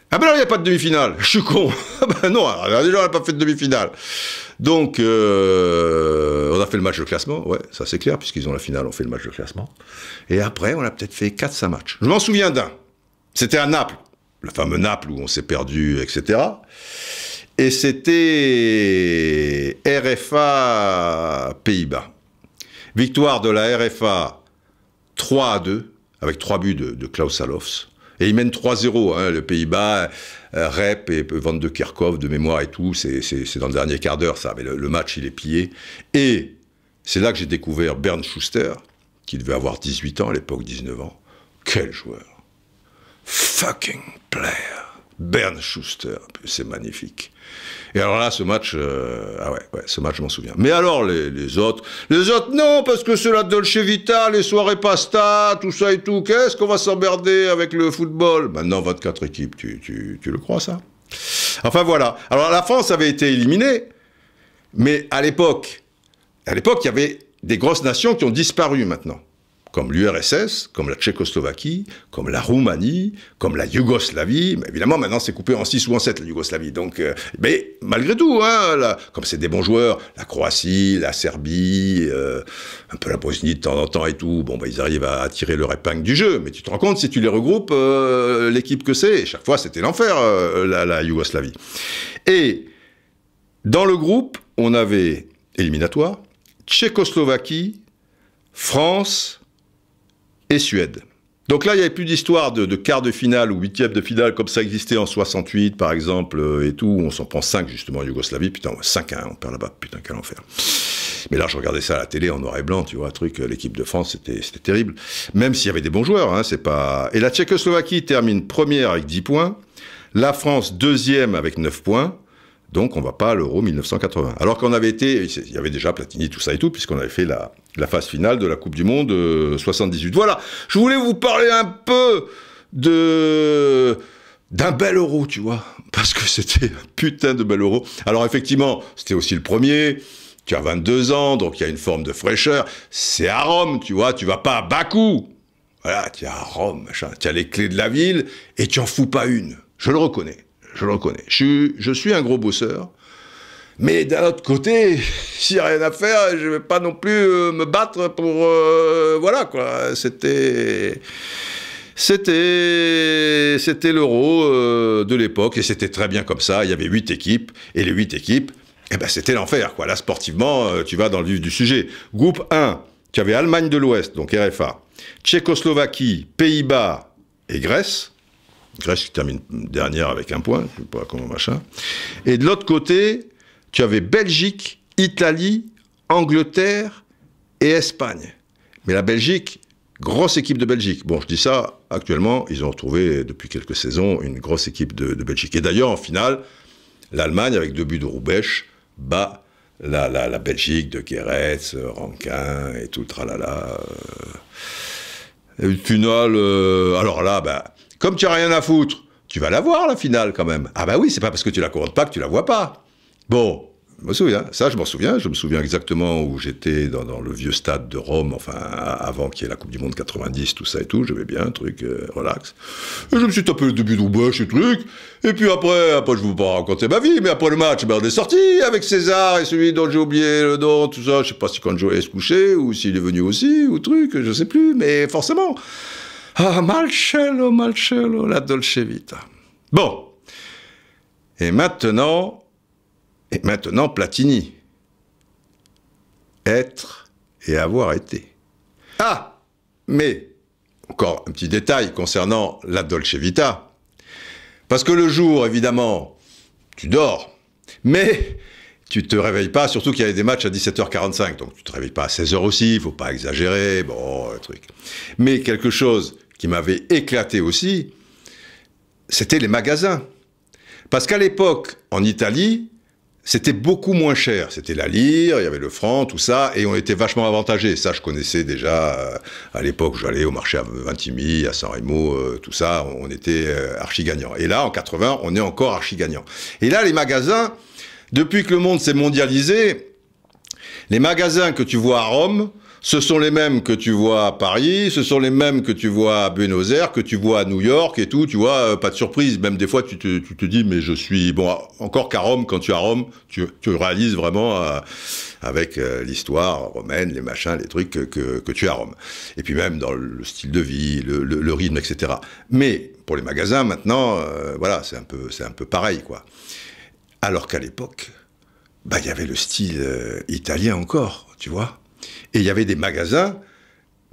Ah ben là, il n'y a pas de demi-finale. *laughs* Je suis con. Ah ben non, déjà, on n'a pas fait de demi-finale. Donc, euh, on a fait le match de classement. Ouais, ça c'est clair, puisqu'ils ont la finale, on fait le match de classement. Et après, on a peut-être fait 4-5 matchs. Je m'en souviens d'un. C'était à Naples. Le fameux Naples où on s'est perdu, etc. Et c'était RFA Pays-Bas. Victoire de la RFA 3 2, avec trois buts de, Klaus Salofs. Et ils mènent 3-0, hein, le Pays-Bas, euh, Rep et Van de Kerkov, de mémoire et tout, c'est dans le dernier quart d'heure ça, mais le, le, match il est pillé. Et c'est là que j'ai découvert Bernd Schuster, qui devait avoir 18 ans à l'époque, 19 ans. Quel joueur Fucking player Bern Schuster, c'est magnifique. Et alors là, ce match, euh, ah ouais, ce match, je m'en souviens. Mais alors, les, autres, les autres, non, parce que c'est la Dolce Vita, les soirées pasta, tout ça et tout. Qu'est-ce qu'on va s'emmerder avec le football Maintenant, 24 équipes, tu, tu, tu le crois, ça Enfin, voilà. Alors, la France avait été éliminée, mais à l'époque, à l'époque, il y avait des grosses nations qui ont disparu maintenant comme l'URSS, comme la Tchécoslovaquie, comme la Roumanie, comme la Yougoslavie. Mais évidemment, maintenant, c'est coupé en 6 ou en 7, la Yougoslavie. Donc, euh, mais malgré tout, hein, comme c'est des bons joueurs, la Croatie, la Serbie, euh, un peu la Bosnie de temps en temps et tout, bon, bah, ils arrivent à, tirer leur épingle du jeu. Mais tu te rends compte, si tu les regroupes, euh, l'équipe que c'est, chaque fois, c'était l'enfer, la Yougoslavie. Et dans le groupe, on avait éliminatoire, Tchécoslovaquie, France, et Suède. Donc là, il n'y avait plus d'histoire de, quart de finale ou huitième de finale comme ça existait en 68, par exemple, euh, et tout. On s'en prend cinq, justement, en Yougoslavie. Putain, 5 1, on perd là-bas. Putain, quel enfer. Mais là, je regardais ça à la télé en noir et blanc, tu vois, un truc. Euh, l'équipe de France, c'était terrible. Même s'il y avait des bons joueurs, hein, c'est pas. Et la Tchécoslovaquie termine première avec 10 points. La France, deuxième avec 9 points. Donc, on va pas à l'Euro 1980. Alors qu'on avait été, il y avait déjà Platini, tout ça et tout, puisqu'on avait fait la, la phase finale de la Coupe du Monde 78. Euh, voilà, je voulais vous parler un peu de d'un bel euro, tu vois, parce que c'était un putain de bel euro. Alors effectivement, c'était aussi le premier. Tu as 22 ans, donc il y a une forme de fraîcheur. C'est à Rome, tu vois, tu vas pas à Bakou. Voilà, tu es à Rome, Tu as les clés de la ville et tu en fous pas une. Je le reconnais, je le reconnais. Je je suis un gros bosseur. Mais d'un autre côté, *laughs* s'il n'y a rien à faire, je ne vais pas non plus euh, me battre pour... Euh, voilà, quoi. C'était... C'était, c'était l'euro euh, de l'époque et c'était très bien comme ça. Il y avait huit équipes et les huit équipes, eh ben, c'était l'enfer. Quoi. Là, sportivement, tu vas dans le vif du sujet. Groupe 1, tu avais Allemagne de l'Ouest, donc RFA, Tchécoslovaquie, Pays-Bas et Grèce. Grèce qui termine dernière avec un point, je ne sais pas comment machin. Et de l'autre côté, tu avais Belgique, Italie, Angleterre et Espagne. Mais la Belgique, grosse équipe de Belgique. Bon, je dis ça, actuellement, ils ont retrouvé depuis quelques saisons une grosse équipe de, Belgique. Et d'ailleurs, en finale, l'Allemagne, avec deux buts de Roubaix, bat la, Belgique de Guéretz, euh, Rankin et tout tralala. Euh. une finale, euh, alors là, ben, comme tu n'as rien à foutre, tu vas la voir la finale quand même. Ah bah oui, c'est pas parce que tu la couronnes pas que tu la vois pas. Bon, je me souviens, ça je m'en souviens, je me souviens exactement où j'étais dans, le vieux stade de Rome, enfin avant qu'il y ait la Coupe du Monde 90, tout ça et tout, je vais bien, truc, euh, relax. Et je me suis tapé le début bouche et truc, et puis après, après je vous pas raconter ma vie, mais après le match, ben, on est sorti avec César et celui dont j'ai oublié le nom, tout ça, je sais pas si quand est se ou s'il est venu aussi, ou truc, je sais plus, mais forcément. Ah, malcello, malcello, la dolce vita. Bon. Et maintenant, et maintenant, Platini. Être et avoir été. Ah Mais, encore un petit détail concernant la Dolce Vita. Parce que le jour, évidemment, tu dors. Mais tu te réveilles pas, surtout qu'il y avait des matchs à 17h45, donc tu te réveilles pas à 16h aussi, il faut pas exagérer, bon, le truc. Mais quelque chose qui m'avait éclaté aussi, c'était les magasins. Parce qu'à l'époque, en Italie, c'était beaucoup moins cher. C'était la lire, il y avait le franc, tout ça, et on était vachement avantagé. Ça, je connaissais déjà euh, à l'époque j'allais au marché à Vintimille, à San Remo, euh, tout ça, on était euh, archi gagnant. Et là, en 80, on est encore archi gagnant. Et là, les magasins, depuis que le monde s'est mondialisé, les magasins que tu vois à Rome, ce sont les mêmes que tu vois à Paris, ce sont les mêmes que tu vois à Buenos Aires, que tu vois à New York et tout, tu vois, euh, pas de surprise. Même des fois, tu te, dis, mais je suis... Bon, encore qu'à Rome, quand tu es à Rome, tu, réalises vraiment euh, avec euh, l'histoire romaine, les machins, les trucs que, tu as à Rome. Et puis même dans le style de vie, le, rythme, etc. Mais pour les magasins, maintenant, voilà, c'est un, peu, pareil, quoi. Alors qu'à l'époque, bah, il y avait le style italien encore, tu vois et il y avait des magasins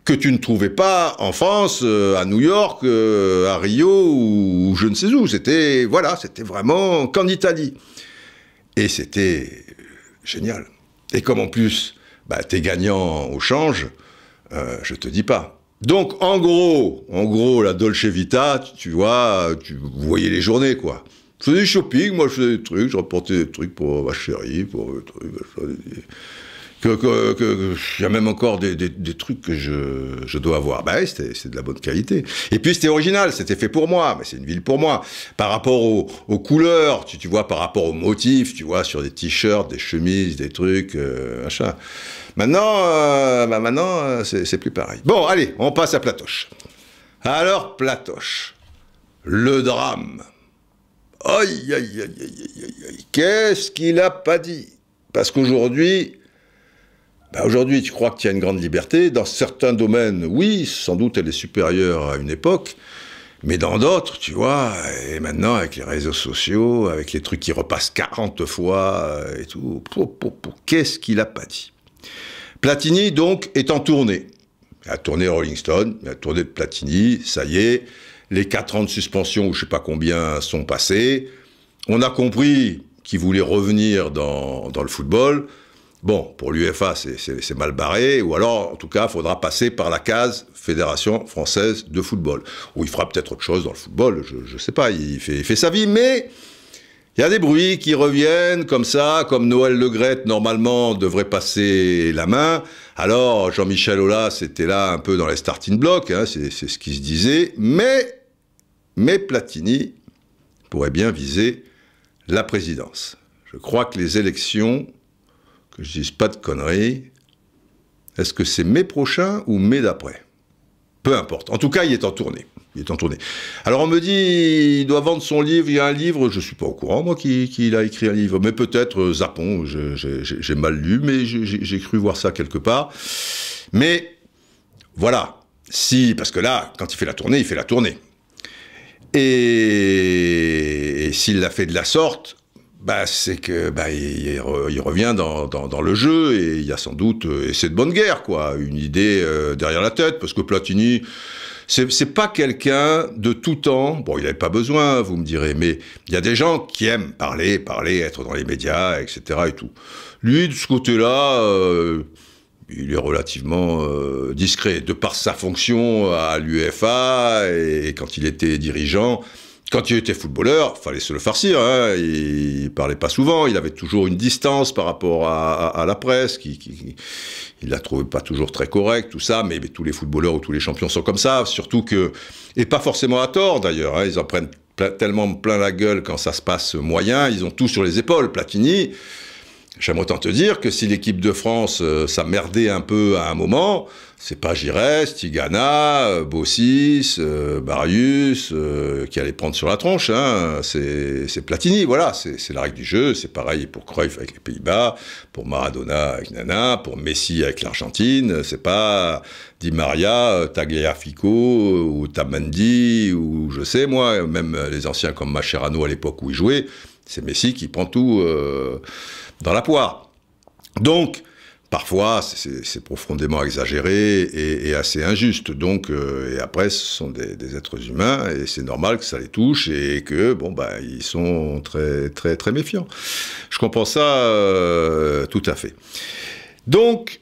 que tu ne trouvais pas en France, euh, à New York, euh, à Rio ou, je ne sais où. C'était voilà, c'était vraiment qu'en Italie. Et c'était génial. Et comme en plus, bah, es gagnant au change, je euh, je te dis pas. Donc en gros, en gros, la Dolce Vita, tu vois, tu voyais les journées quoi. Je faisais du shopping, moi je faisais des trucs, je rapportais des trucs pour ma chérie, pour que, que, y a même encore des, trucs que je, dois avoir. Bah c'est de la bonne qualité. Et puis c'était original, c'était fait pour moi, mais c'est une ville pour moi. Par rapport aux, couleurs, tu, vois, par rapport aux motifs, tu vois, sur des t-shirts, des chemises, des trucs, euh, machin. Maintenant, euh, bah maintenant, euh, c'est plus pareil. Bon, allez, on passe à Platoche. Alors Platoche, le drame. Aïe, aïe, aïe, aïe, aïe, aïe, qu'est-ce qu'il a pas dit Parce qu'aujourd'hui, bah, aujourd'hui, tu crois qu'il y a une grande liberté. Dans certains domaines, oui, sans doute elle est supérieure à une époque. Mais dans d'autres, tu vois, et maintenant avec les réseaux sociaux, avec les trucs qui repassent 40 fois euh, et tout, qu'est-ce qu'il a pas dit Platini, donc, est en tournée. Il a tourné Rolling Stone, il a tourné de Platini, ça y est. Les 4 ans de suspension, ou je sais pas combien, sont passés. On a compris qu'il voulait revenir dans, dans le football. Bon, pour l'UFA, c'est mal barré, ou alors, en tout cas, il faudra passer par la case Fédération française de football. Ou il fera peut-être autre chose dans le football, je ne sais pas, il fait, sa vie, mais il y a des bruits qui reviennent comme ça, comme Noël Legrette, normalement, devrait passer la main. Alors, Jean-Michel Aulas c'était là un peu dans les starting blocks, hein, c'est ce qui se disait, mais, mais Platini pourrait bien viser la présidence. Je crois que les élections que je dise pas de conneries. Est-ce que c'est mai prochain ou mai d'après Peu importe. En tout cas, il est en tournée. Il est en tournée. Alors on me dit, il doit vendre son livre, il y a un livre, je ne suis pas au courant, moi, qu'il qui a écrit un livre. Mais peut-être, euh, Zapon, j'ai mal lu, mais j'ai cru voir ça quelque part. Mais voilà, si, parce que là, quand il fait la tournée, il fait la tournée. et s'il l'a fait de la sorte, bah, c'est que bah, il, revient dans, le jeu et il y a sans doute euh, et c'est de bonne guerre quoi, une idée euh, derrière la tête parce que Platini c'est c'est pas quelqu'un de tout temps. Bon, il n'avait pas besoin, vous me direz, mais il y a des gens qui aiment parler, parler, être dans les médias, etc. et tout. Lui, de ce côté-là. Euh, il est relativement discret. De par sa fonction à l'UEFA et quand il était dirigeant, quand il était footballeur, fallait se le farcir. Hein. Il, parlait pas souvent. Il avait toujours une distance par rapport à, la presse. Qui, qui, il la trouvait pas toujours très correcte, tout ça. Mais, tous les footballeurs ou tous les champions sont comme ça. Surtout que et pas forcément à tort d'ailleurs. Hein. Ils en prennent tellement plein la gueule quand ça se passe moyen. Ils ont tout sur les épaules. Platini. J'aime autant te dire que si l'équipe de France euh, merdé un peu à un moment, c'est pas Giresse, Tigana, euh, Bossis, Marius euh, euh, qui allait prendre sur la tronche. Hein. C'est Platini, voilà, c'est la règle du jeu. C'est pareil pour Cruyff avec les Pays-Bas, pour Maradona avec Nana, pour Messi avec l'Argentine. C'est pas Di Maria, Tagliafico ou Tamandi ou je sais moi, même les anciens comme Macherano à l'époque où il jouait. C'est Messi qui prend tout dans la poire. Donc, parfois, c'est profondément exagéré et, assez injuste. Donc, euh, et après, ce sont des, êtres humains et c'est normal que ça les touche et que, bon, bah, ils sont très, très, très méfiants. Je comprends ça euh, tout à fait. Donc,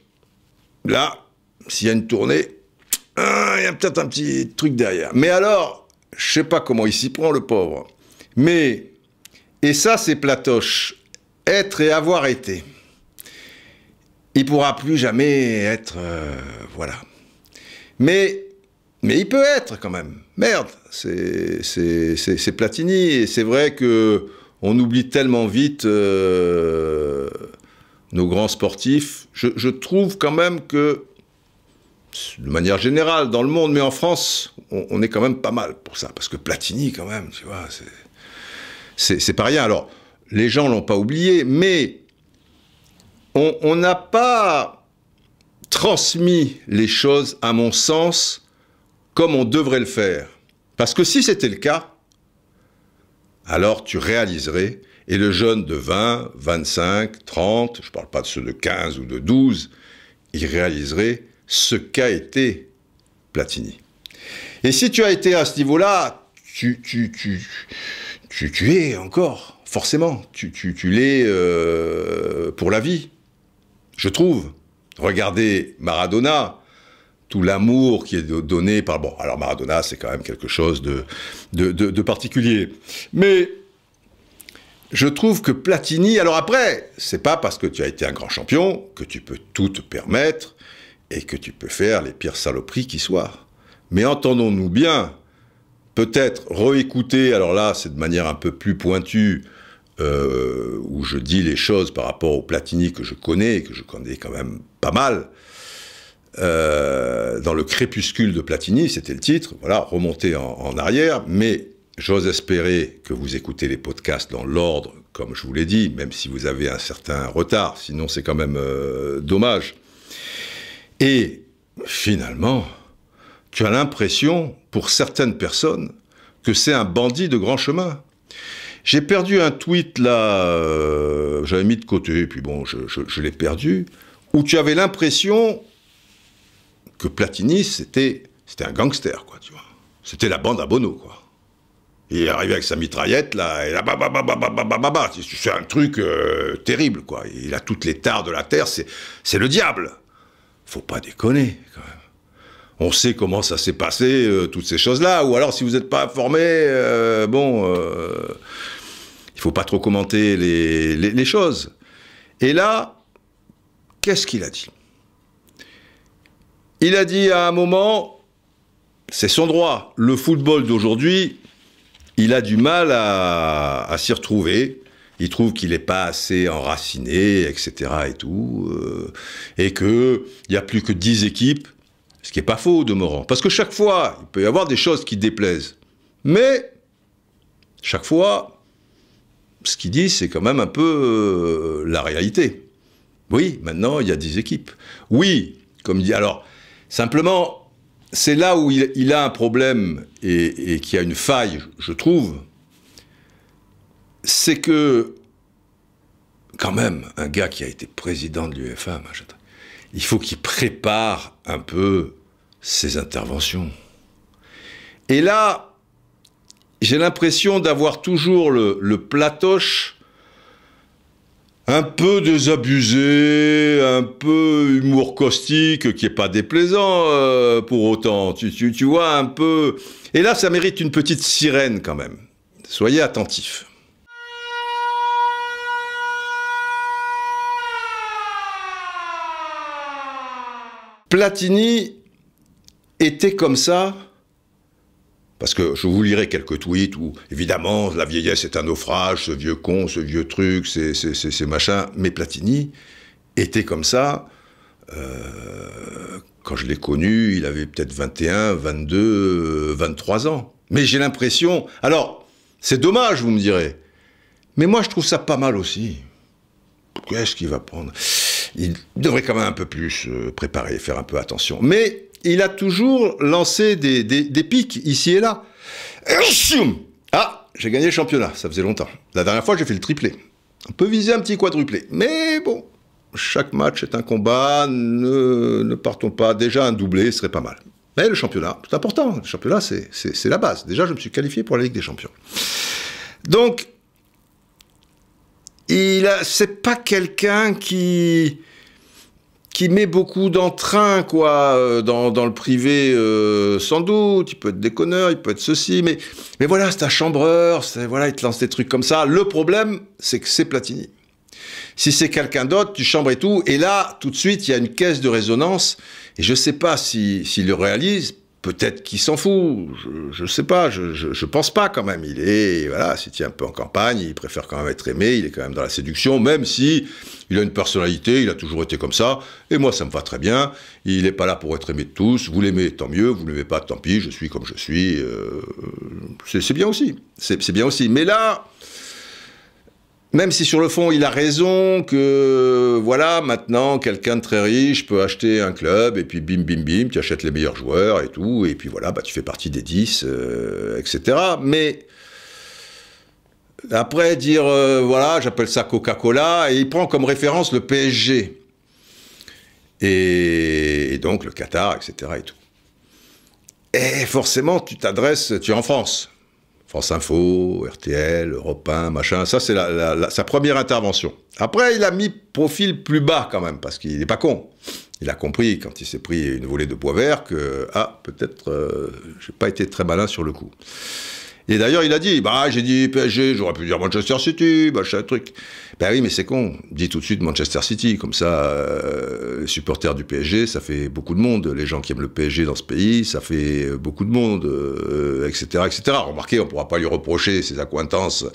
là, s'il y a une tournée, hein, il y a peut-être un petit truc derrière. Mais alors, je sais pas comment il s'y prend, le pauvre. Mais, et ça, c'est Platoche, être et avoir été il pourra plus jamais être... Euh, voilà. Mais, mais il peut être quand même. Merde, c'est Platini. Et c'est vrai que on oublie tellement vite euh, nos grands sportifs. Je, trouve quand même que, de manière générale, dans le monde, mais en France, on, est quand même pas mal pour ça. Parce que Platini, quand même, tu vois, c'est pas rien. Alors, les gens l'ont pas oublié, mais on n'a pas transmis les choses, à mon sens, comme on devrait le faire. Parce que si c'était le cas, alors tu réaliserais, et le jeune de 20, 25, 30, je ne parle pas de ceux de 15 ou de 12, il réaliserait ce qu'a été Platini. Et si tu as été à ce niveau-là, tu, es encore, forcément, tu, l'es euh, pour la vie je trouve. Regardez Maradona, tout l'amour qui est donné par... Bon, alors Maradona, c'est quand même quelque chose de, particulier. Mais je trouve que Platini... Alors après, c'est pas parce que tu as été un grand champion que tu peux tout te permettre et que tu peux faire les pires saloperies qui soient. Mais entendons-nous bien, peut-être réécouter, alors là, c'est de manière un peu plus pointue, euh, où je dis les choses par rapport au Platini que je connais, que je connais quand même pas mal, euh, dans le crépuscule de Platini, c'était le titre, voilà, remonter en, arrière, mais j'ose espérer que vous écoutez les podcasts dans l'ordre, comme je vous l'ai dit, même si vous avez un certain retard, sinon c'est quand même euh, dommage. Et finalement, tu as l'impression, pour certaines personnes, que c'est un bandit de grand chemin. J'ai perdu un tweet là, euh, j'avais mis de côté, puis bon, je, l'ai perdu, où tu avais l'impression que Platini, c'était, c'était un gangster, quoi, tu vois. C'était la bande à Bono, quoi. Il est arrivé avec sa mitraillette, là, et là, bah, bah, bah, bah, bah, bah, C'est un truc euh, terrible, quoi. Il a toutes les tares de la Terre, c'est le diable. Faut pas déconner, quand même. On sait comment ça s'est passé, euh, toutes ces choses-là. Ou alors, si vous n'êtes pas informé, bon faut pas trop commenter les, choses. Et là, qu'est-ce qu'il a dit Il a dit à un moment, c'est son droit, le football d'aujourd'hui, il a du mal à, s'y retrouver. Il trouve qu'il n'est pas assez enraciné, etc. et tout. Euh, et qu'il n'y a plus que 10 équipes, ce qui n'est pas faux, demeurant. Parce que chaque fois, il peut y avoir des choses qui déplaisent. Mais, chaque fois, ce qu'il dit, c'est quand même un peu euh, la réalité. Oui, maintenant, il y a 10 équipes. Oui, comme dit. Alors, simplement, c'est là où il, a un problème et, et qui a une faille, je trouve. C'est que, quand même, un gars qui a été président de l'UEFA, il faut qu'il prépare un peu ses interventions. Et là, j'ai l'impression d'avoir toujours le, platoche un peu désabusé, un peu humour caustique, qui n'est pas déplaisant euh, pour autant. Tu, tu vois, un peu... Et là, ça mérite une petite sirène quand même. Soyez attentifs. Platini était comme ça parce que je vous lirai quelques tweets où, évidemment, la vieillesse est un naufrage, ce vieux con, ce vieux truc, ces, ces, ces, machins. Mais Platini était comme ça. Euh, quand je l'ai connu, il avait peut-être 21, 22, 23 ans. Mais j'ai l'impression. Alors, c'est dommage, vous me direz. Mais moi, je trouve ça pas mal aussi. Qu'est-ce qu'il va prendre Il devrait quand même un peu plus euh, préparer, faire un peu attention. Mais il a toujours lancé des, pics ici et là. Ah, j'ai gagné le championnat, ça faisait longtemps. La dernière fois, j'ai fait le triplé. On peut viser un petit quadruplé. Mais bon, chaque match est un combat, ne, partons pas. Déjà, un doublé serait pas mal. Mais le championnat, tout important. Le championnat, c'est la base. Déjà, je me suis qualifié pour la Ligue des Champions. Donc, il c'est pas quelqu'un qui qui met beaucoup d'entrain, quoi, euh, dans, dans le privé, euh, sans doute. Il peut être déconneur, il peut être ceci, mais, mais voilà, c'est un chambreur, c'est, voilà, il te lance des trucs comme ça. Le problème, c'est que c'est Platini. Si c'est quelqu'un d'autre, tu chambres et tout, et là, tout de suite, il y a une caisse de résonance, et je sais pas s'il si, le réalise, Peut-être qu'il s'en fout, je ne sais pas, je, je, pense pas quand même. Il est, voilà, s'il tient un peu en campagne, il préfère quand même être aimé, il est quand même dans la séduction, même si il a une personnalité, il a toujours été comme ça, et moi ça me va très bien, il n'est pas là pour être aimé de tous, vous l'aimez tant mieux, vous l'aimez pas tant pis, je suis comme je suis, euh, c'est bien aussi, c'est bien aussi. Mais là, même si sur le fond il a raison que voilà maintenant quelqu'un de très riche peut acheter un club et puis bim bim bim tu achètes les meilleurs joueurs et tout et puis voilà bah tu fais partie des 10 euh, etc mais après dire euh, voilà j'appelle ça Coca-Cola et il prend comme référence le PSG et, donc le Qatar etc et tout et forcément tu t'adresses tu es en France France Info, RTL, Europe 1, machin. Ça, c'est sa première intervention. Après, il a mis profil plus bas quand même, parce qu'il n'est pas con. Il a compris, quand il s'est pris une volée de bois vert, que, ah, peut-être, euh, j'ai pas été très malin sur le coup. Et d'ailleurs, il a dit, bah, j'ai dit PSG, j'aurais pu dire Manchester City, bah, machin, truc. Ben oui, mais c'est con. Dit tout de suite Manchester City. Comme ça, euh, supporters du PSG, ça fait beaucoup de monde. Les gens qui aiment le PSG dans ce pays, ça fait euh, beaucoup de monde, etc., euh, etc. Remarquez, on pourra pas lui reprocher ses accointances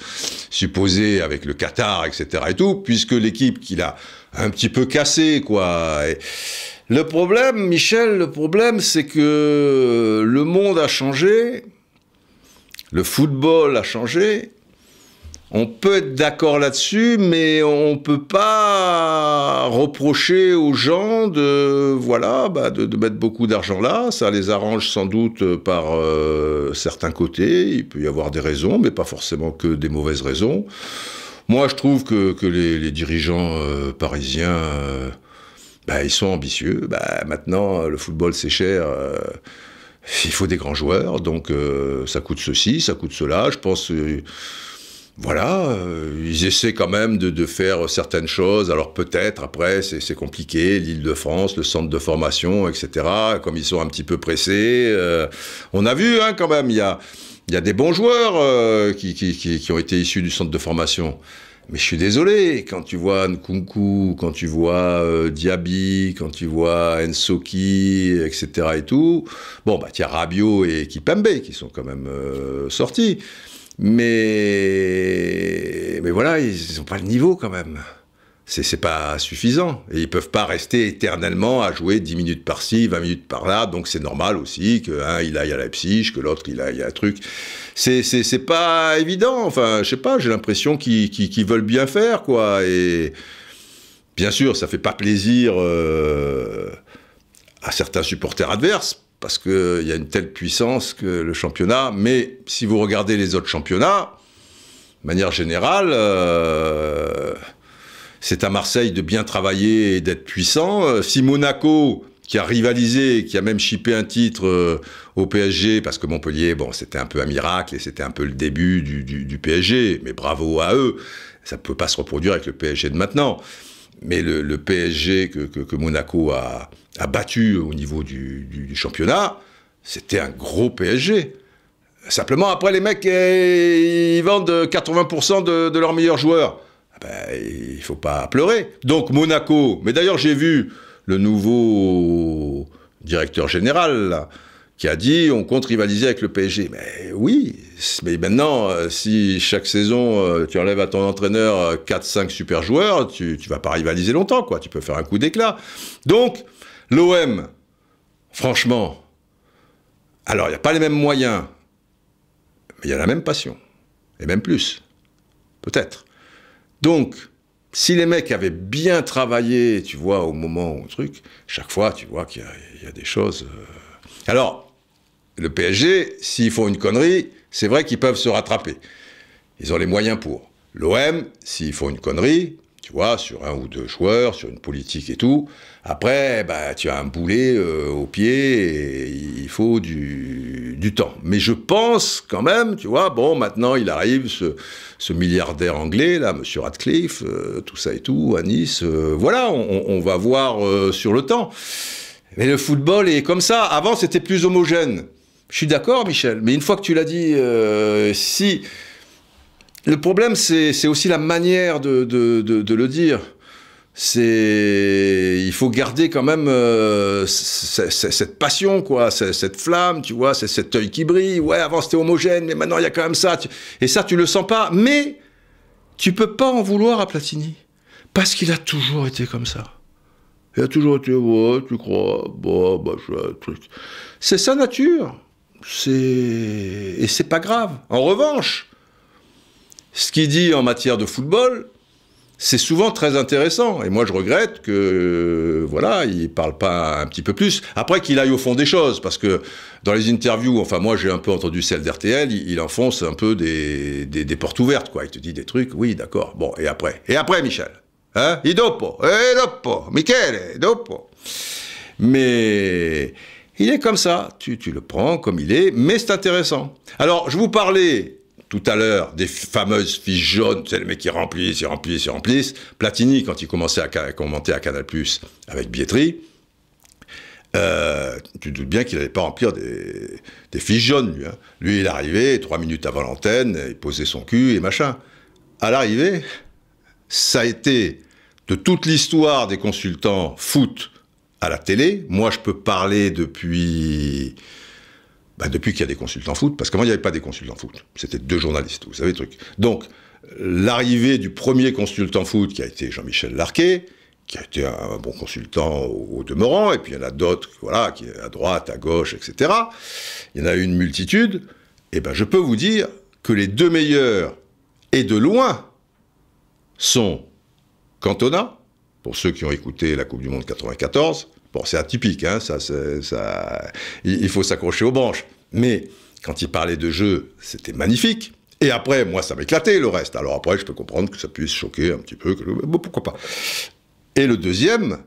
supposées avec le Qatar, etc. et tout, puisque l'équipe qu'il a un petit peu cassée, quoi. le problème, Michel, le problème, c'est que le monde a changé. Le football a changé. On peut être d'accord là-dessus, mais on ne peut pas reprocher aux gens de, voilà, bah, de, mettre beaucoup d'argent là. Ça les arrange sans doute par euh, certains côtés. Il peut y avoir des raisons, mais pas forcément que des mauvaises raisons. Moi, je trouve que, les, dirigeants euh, parisiens, euh, bah, ils sont ambitieux. Bah, maintenant, le football, c'est cher il faut des grands joueurs, donc euh, ça coûte ceci, ça coûte cela. Je pense, euh, voilà, euh, ils essaient quand même de, faire certaines choses. Alors peut-être, après, c'est compliqué, l'Île-de-France, le centre de formation, etc. Comme ils sont un petit peu pressés, on a vu hein, quand même, il y a, des bons joueurs qui, ont été issus du centre de formation. Mais je suis désolé, quand tu vois Nkunku, quand tu vois euh, Diaby, quand tu vois Ensoki, etc. et tout, bon, bah, tiens, Rabio et Kipembe qui sont quand même euh, sortis. Mais, mais voilà, ils n'ont pas le niveau quand même c'est pas suffisant. Et ils peuvent pas rester éternellement à jouer 10 minutes par-ci, 20 minutes par-là. Donc c'est normal aussi qu'un hein, il aille à la psyche, que l'autre il aille à un truc. C'est c'est pas évident. Enfin, je sais pas. J'ai l'impression qu'ils veulent bien faire quoi. Et bien sûr, ça fait pas plaisir euh, à certains supporters adverses parce qu'il y a une telle puissance que le championnat. Mais si vous regardez les autres championnats, de manière générale. Euh, c'est à Marseille de bien travailler et d'être puissant. Euh, si Monaco, qui a rivalisé, qui a même chipé un titre euh, au PSG, parce que Montpellier, bon, c'était un peu un miracle et c'était un peu le début du, PSG, mais bravo à eux. Ça ne peut pas se reproduire avec le PSG de maintenant. Mais le, PSG que, Monaco a, battu au niveau du, championnat, c'était un gros PSG. Simplement, après, les mecs, eh, ils vendent 80% de, de leurs meilleurs joueurs il ah ben, il faut pas pleurer. Donc Monaco, mais d'ailleurs j'ai vu le nouveau directeur général qui a dit on compte rivaliser avec le PSG. Mais oui, mais maintenant euh, si chaque saison euh, tu enlèves à ton entraîneur 4-5 euh, super joueurs, tu ne vas pas rivaliser longtemps quoi, tu peux faire un coup d'éclat. Donc l'OM, franchement, alors il n'y a pas les mêmes moyens, mais il y a la même passion, et même plus, peut-être. Donc, si les mecs avaient bien travaillé, tu vois, au moment au truc, chaque fois, tu vois qu'il y, a des choses. Euh. Alors, le PSG, s'ils font une connerie, c'est vrai qu'ils peuvent se rattraper. Ils ont les moyens pour. L'OM, s'ils font une connerie, tu vois, sur un ou deux joueurs, sur une politique et tout. Après, bah, tu as un boulet euh, au pied et il faut du, temps. Mais je pense quand même, tu vois, bon, maintenant il arrive ce, milliardaire anglais, là, monsieur Radcliffe, euh, tout ça et tout, à Nice. Euh, voilà, on, va voir sur le temps. Mais le football est comme ça. Avant, c'était plus homogène. Je suis d'accord, Michel, mais une fois que tu l'as dit, si le problème, c'est aussi la manière de, le dire. il faut garder quand même euh, cette passion, quoi, cette flamme, tu vois, c'est cet œil qui brille. Ouais, avant c'était homogène, mais maintenant il y a quand même ça. Et ça, tu le sens pas. Mais tu peux pas en vouloir à Platini parce qu'il a toujours été comme ça. Il a toujours été, ouais, tu crois, bon, bah, truc. C'est sa nature. C'est et c'est pas grave. En revanche, ce qu'il dit en matière de football, c'est souvent très intéressant. Et moi, je regrette que, euh, voilà, il parle pas un petit peu plus. Après, qu'il aille au fond des choses, parce que dans les interviews, enfin, moi, j'ai un peu entendu celle d'RTL, il, enfonce un peu des, des, portes ouvertes, quoi. Il te dit des trucs, oui, d'accord. Bon, et après Et après, Michel Hein Et dopo Et eh, dopo Michele, dopo Mais il est comme ça. Tu, tu le prends comme il est, mais c'est intéressant. Alors, je vous parlais tout à l'heure des fameuses fiches jaunes, c'est le mec qui remplissent, ils remplissent, ils remplissent. Platini, quand il commençait à commenter à Canal+, avec Bietri, euh, tu doutes bien qu'il n'allait pas remplir des, fiches jaunes, lui. Hein. Lui, il arrivait trois minutes avant l'antenne, il posait son cul et machin. À l'arrivée, ça a été de toute l'histoire des consultants foot à la télé. Moi, je peux parler depuis bah, depuis qu'il y a des consultants foot, parce qu'avant il n'y avait pas des consultants foot, c'était deux journalistes, vous savez le truc. Donc l'arrivée du premier consultant foot qui a été Jean-Michel Larquet, qui a été un bon consultant au, demeurant, et puis il y en a d'autres, voilà, qui à droite, à gauche, etc. Il y en a une multitude. Et eh ben je peux vous dire que les deux meilleurs et de loin sont Cantona, pour ceux qui ont écouté la Coupe du Monde 94, Bon, c'est atypique, hein, ça, ça... il faut s'accrocher aux branches. Mais quand il parlait de jeu, c'était magnifique. Et après, moi, ça m'éclatait le reste. Alors après, je peux comprendre que ça puisse choquer un petit peu. Que... Bon, pourquoi pas Et le deuxième,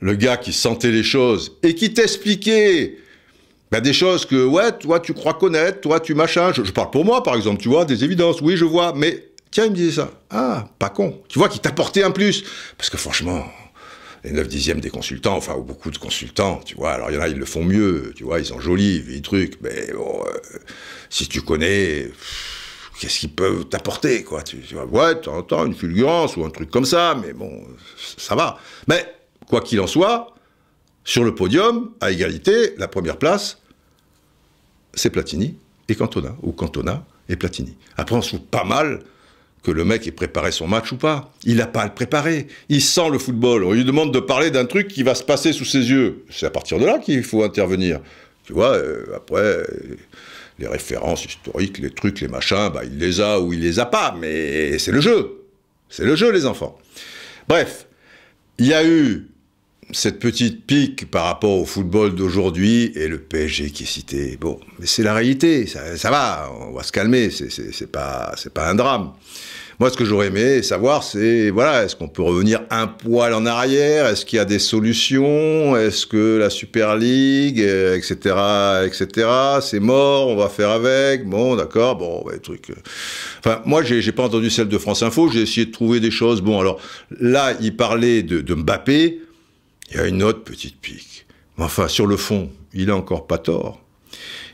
le gars qui sentait les choses et qui t'expliquait ben, des choses que, ouais, toi, tu crois connaître, toi, tu machins. Je, parle pour moi, par exemple, tu vois, des évidences. Oui, je vois, mais tiens, il me disait ça. Ah, pas con. Tu vois, qu'il t'apportait un plus. Parce que franchement, les 9 dixièmes des consultants, enfin, ou beaucoup de consultants, tu vois. Alors, il y en a, ils le font mieux, tu vois, ils sont jolis, ils trucs, mais bon, euh, si tu connais, qu'est-ce qu'ils peuvent t'apporter, quoi. Tu, vois, ouais, tu une fulgurance ou un truc comme ça, mais bon, ça va. Mais, quoi qu'il en soit, sur le podium, à égalité, la première place, c'est Platini et Cantona, ou Cantona et Platini. Après, on se fout pas mal que le mec ait préparé son match ou pas. Il n'a pas à le préparer. Il sent le football. On lui demande de parler d'un truc qui va se passer sous ses yeux. C'est à partir de là qu'il faut intervenir. Tu vois, euh, après, euh, les références historiques, les trucs, les machins, bah, il les a ou il les a pas, mais c'est le jeu. C'est le jeu, les enfants. Bref, il y a eu cette petite pique par rapport au football d'aujourd'hui et le PSG qui est cité. Bon, mais c'est la réalité, ça, ça, va, on va se calmer, c'est pas, pas un drame. Moi, ce que j'aurais aimé savoir, c'est, voilà, est-ce qu'on peut revenir un poil en arrière Est-ce qu'il y a des solutions Est-ce que la Super League, etc., euh, etc., c'est mort, on va faire avec Bon, d'accord, bon, le truc... Euh. Enfin, moi, j'ai pas entendu celle de France Info, j'ai essayé de trouver des choses. Bon, alors, là, il parlait de, de Mbappé, il y a une autre petite pique. Enfin, sur le fond, il n'a encore pas tort.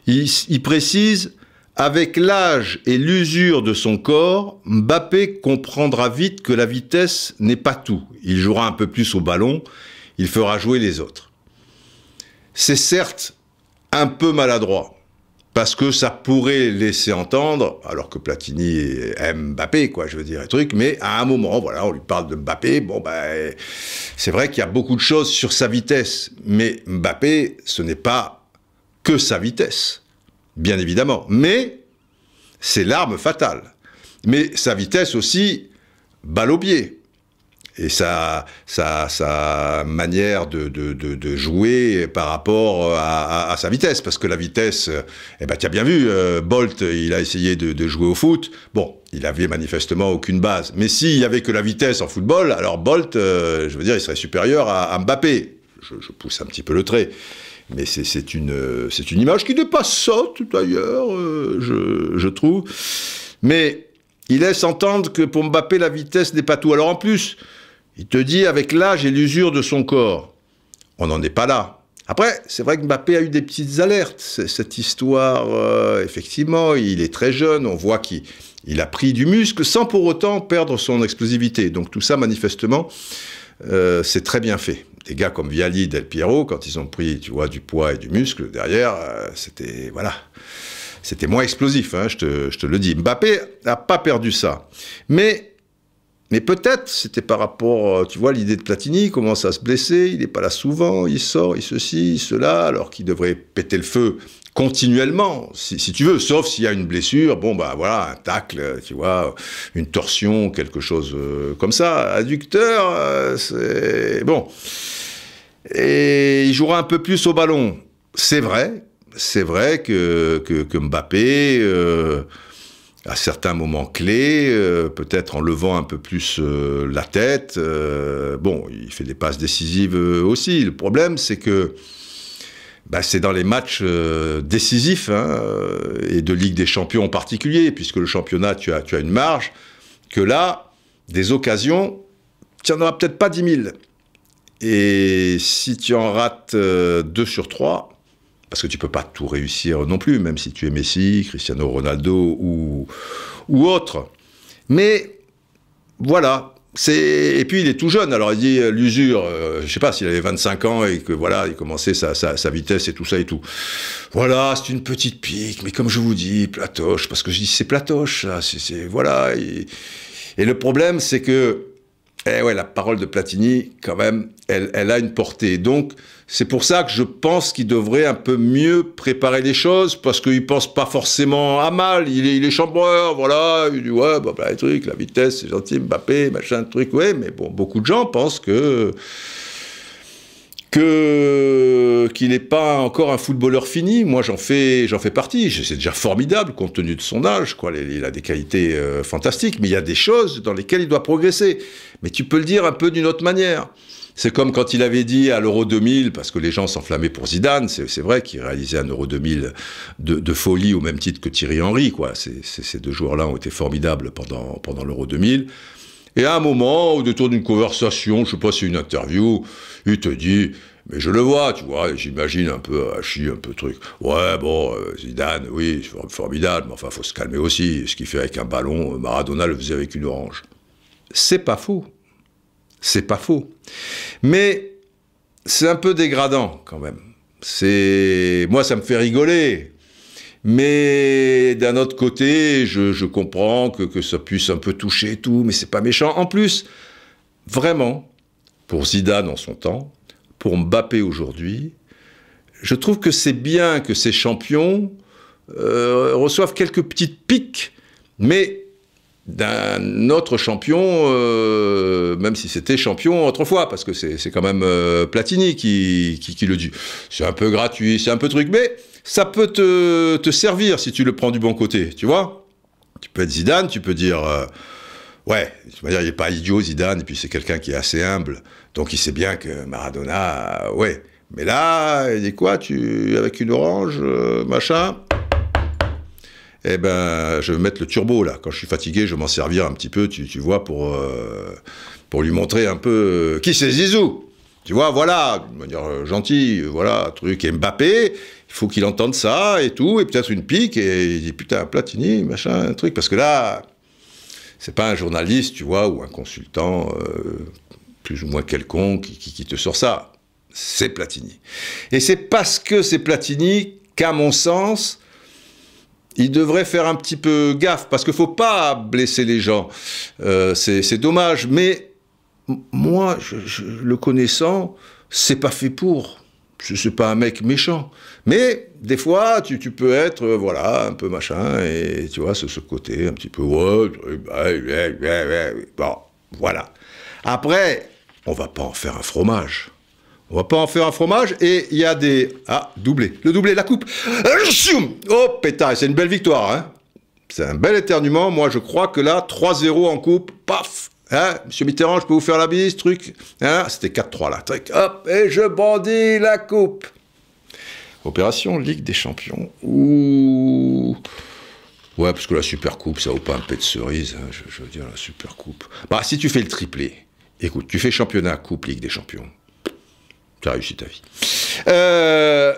Il, il précise, avec l'âge et l'usure de son corps, Mbappé comprendra vite que la vitesse n'est pas tout. Il jouera un peu plus au ballon, il fera jouer les autres. C'est certes un peu maladroit, parce que ça pourrait laisser entendre, alors que Platini aime Mbappé, quoi, je veux dire, truc, mais à un moment, voilà, on lui parle de Mbappé, bon, ben, c'est vrai qu'il y a beaucoup de choses sur sa vitesse, mais Mbappé, ce n'est pas que sa vitesse, bien évidemment, mais c'est l'arme fatale. Mais sa vitesse aussi, balle au pied et sa, sa, sa manière de, de, de, jouer par rapport euh, à, sa vitesse. Parce que la vitesse, euh, eh ben, tu as bien vu, euh, Bolt, il a essayé de, jouer au foot. Bon, il avait manifestement aucune base. Mais s'il y avait que la vitesse en football, alors Bolt, je veux dire, il serait supérieur à, Mbappé. Je, pousse un petit peu le trait. Mais c'est une, une image qui pas ça, d'ailleurs, je, je trouve. Mais il laisse entendre que pour Mbappé, la vitesse n'est pas tout. Alors en plus, il te dit avec l'âge et l'usure de son corps. On n'en est pas là. Après, c'est vrai que Mbappé a eu des petites alertes. Cette histoire, euh, effectivement, il est très jeune, on voit qu'il il a pris du muscle sans pour autant perdre son explosivité. Donc tout ça, manifestement, euh, c'est très bien fait. Des gars comme Viali, Del Piero, quand ils ont pris, tu vois, du poids et du muscle, derrière, euh, c'était, voilà, c'était moins explosif, hein, je, te, je te le dis. Mbappé n'a pas perdu ça. Mais mais peut-être, c'était par rapport, euh, tu vois, l'idée de Platini, commence à se blesser, il n'est pas là souvent, il sort, il ceci, il cela, alors qu'il devrait péter le feu continuellement, si, tu veux, sauf s'il y a une blessure, bon bah voilà, un tacle, tu vois, une torsion, quelque chose euh, comme ça, adducteur, euh, c'est bon. Et il jouera un peu plus au ballon. C'est vrai, c'est vrai que, que, Mbappé à certains moments clés, euh, peut-être en levant un peu plus euh, la tête. Euh, bon, il fait des passes décisives aussi. Le problème, c'est que bah, c'est dans les matchs décisifs, hein, et de Ligue des Champions en particulier, puisque le championnat, tu as, tu as une marge, que là, des occasions, tu n'en auras peut-être pas 10 000. Et si tu en rates 2 sur 3, parce que tu peux pas tout réussir non plus, même si tu es Messi, Cristiano Ronaldo ou, ou autre. Mais voilà. et puis il est tout jeune. Alors il dit l'usure. je euh, je sais pas s'il avait 25 ans et que voilà il commençait sa, vitesse et tout ça et tout. Voilà, c'est une petite pique. Mais comme je vous dis, platoche, parce que je dis c'est platoche. voilà. et le problème c'est que eh ouais, la parole de Platini, quand même, elle, a une portée. Donc, c'est pour ça que je pense qu'il devrait un peu mieux préparer les choses, parce qu'il pense pas forcément à mal. Il est, est chambreur, voilà, il dit, ouais, bah, bah, les trucs, la vitesse, c'est gentil, Mbappé, machin, truc, ouais, mais bon, beaucoup de gens pensent que que qu'il n'est pas encore un footballeur fini. Moi, j'en fais, j'en fais partie. C'est déjà formidable compte tenu de son âge. Quoi. Il a des qualités euh, fantastiques, mais il y a des choses dans lesquelles il doit progresser. Mais tu peux le dire un peu d'une autre manière. C'est comme quand il avait dit à l'Euro 2000, parce que les gens s'enflammaient pour Zidane, c'est vrai qu'il réalisait un Euro 2000 de, de, folie au même titre que Thierry Henry. Quoi. ces deux joueurs-là ont été formidables pendant, pendant l'Euro 2000. Et à un moment, au détour d'une conversation, je ne sais pas si une interview, il te dit, mais je le vois, tu vois, j'imagine un peu Hachi, un peu truc. Ouais, bon, euh, Zidane, oui, formidable, mais enfin, faut se calmer aussi. Ce qu'il fait avec un ballon, euh, Maradona le faisait avec une orange. C'est pas faux. C'est pas faux. Mais c'est un peu dégradant quand même. C'est moi ça me fait rigoler. Mais d'un autre côté, je, comprends que, que, ça puisse un peu toucher tout, mais c'est pas méchant. En plus, vraiment, pour Zidane en son temps, pour Mbappé aujourd'hui, je trouve que c'est bien que ces champions euh, reçoivent quelques petites piques, mais d'un autre champion, euh, même si c'était champion autrefois, parce que c'est quand même euh, Platini qui, qui, le dit. C'est un peu gratuit, c'est un peu truc, mais ça peut te, te, servir si tu le prends du bon côté, tu vois Tu peux être Zidane, tu peux dire... Ouais, je veux dire, il n'est pas idiot, Zidane, et puis c'est quelqu'un qui est assez humble. Donc il sait bien que Maradona, euh, ouais. Mais là, il dit quoi tu, Avec une orange, euh, machin Eh ben, je vais mettre le turbo, là. Quand je suis fatigué, je vais m'en servir un petit peu, tu, tu vois, pour, euh, pour lui montrer un peu qui c'est Zizou tu vois, voilà, de manière gentille, voilà, truc. Et Mbappé, il faut qu'il entende ça et tout, et peut-être une pique, et il dit putain, Platini, machin, un truc. Parce que là, c'est pas un journaliste, tu vois, ou un consultant euh, plus ou moins quelconque qui, te sort ça. C'est Platini. Et c'est parce que c'est Platini qu'à mon sens, il devrait faire un petit peu gaffe, parce qu'il faut pas blesser les gens. Euh, c'est dommage, mais moi, le connaissant, c'est pas fait pour. C'est pas un mec méchant. Mais des fois, tu, peux être, euh, voilà, un peu machin, et tu vois, ce, ce côté un petit peu... Bah, bon, voilà. Après, on va pas en faire un fromage. On va pas en faire un fromage, et il y a des... Ah, doublé. Le doublé, la coupe. Oh, pétard, c'est une belle victoire, hein c'est un bel éternuement. Moi, je crois que là, 3-0 en coupe, paf hein Monsieur Mitterrand, je peux vous faire la bise, truc hein C'était 4-3 là. Truc. Hop, et je bandis la coupe Opération Ligue des Champions. ou Ouais, parce que la Super Coupe, ça vaut pas un peu de cerise. Hein, je, veux dire, la Super Coupe. Bah, si tu fais le triplé, écoute, tu fais championnat, coupe, Ligue des Champions. Tu as réussi ta vie. Euh,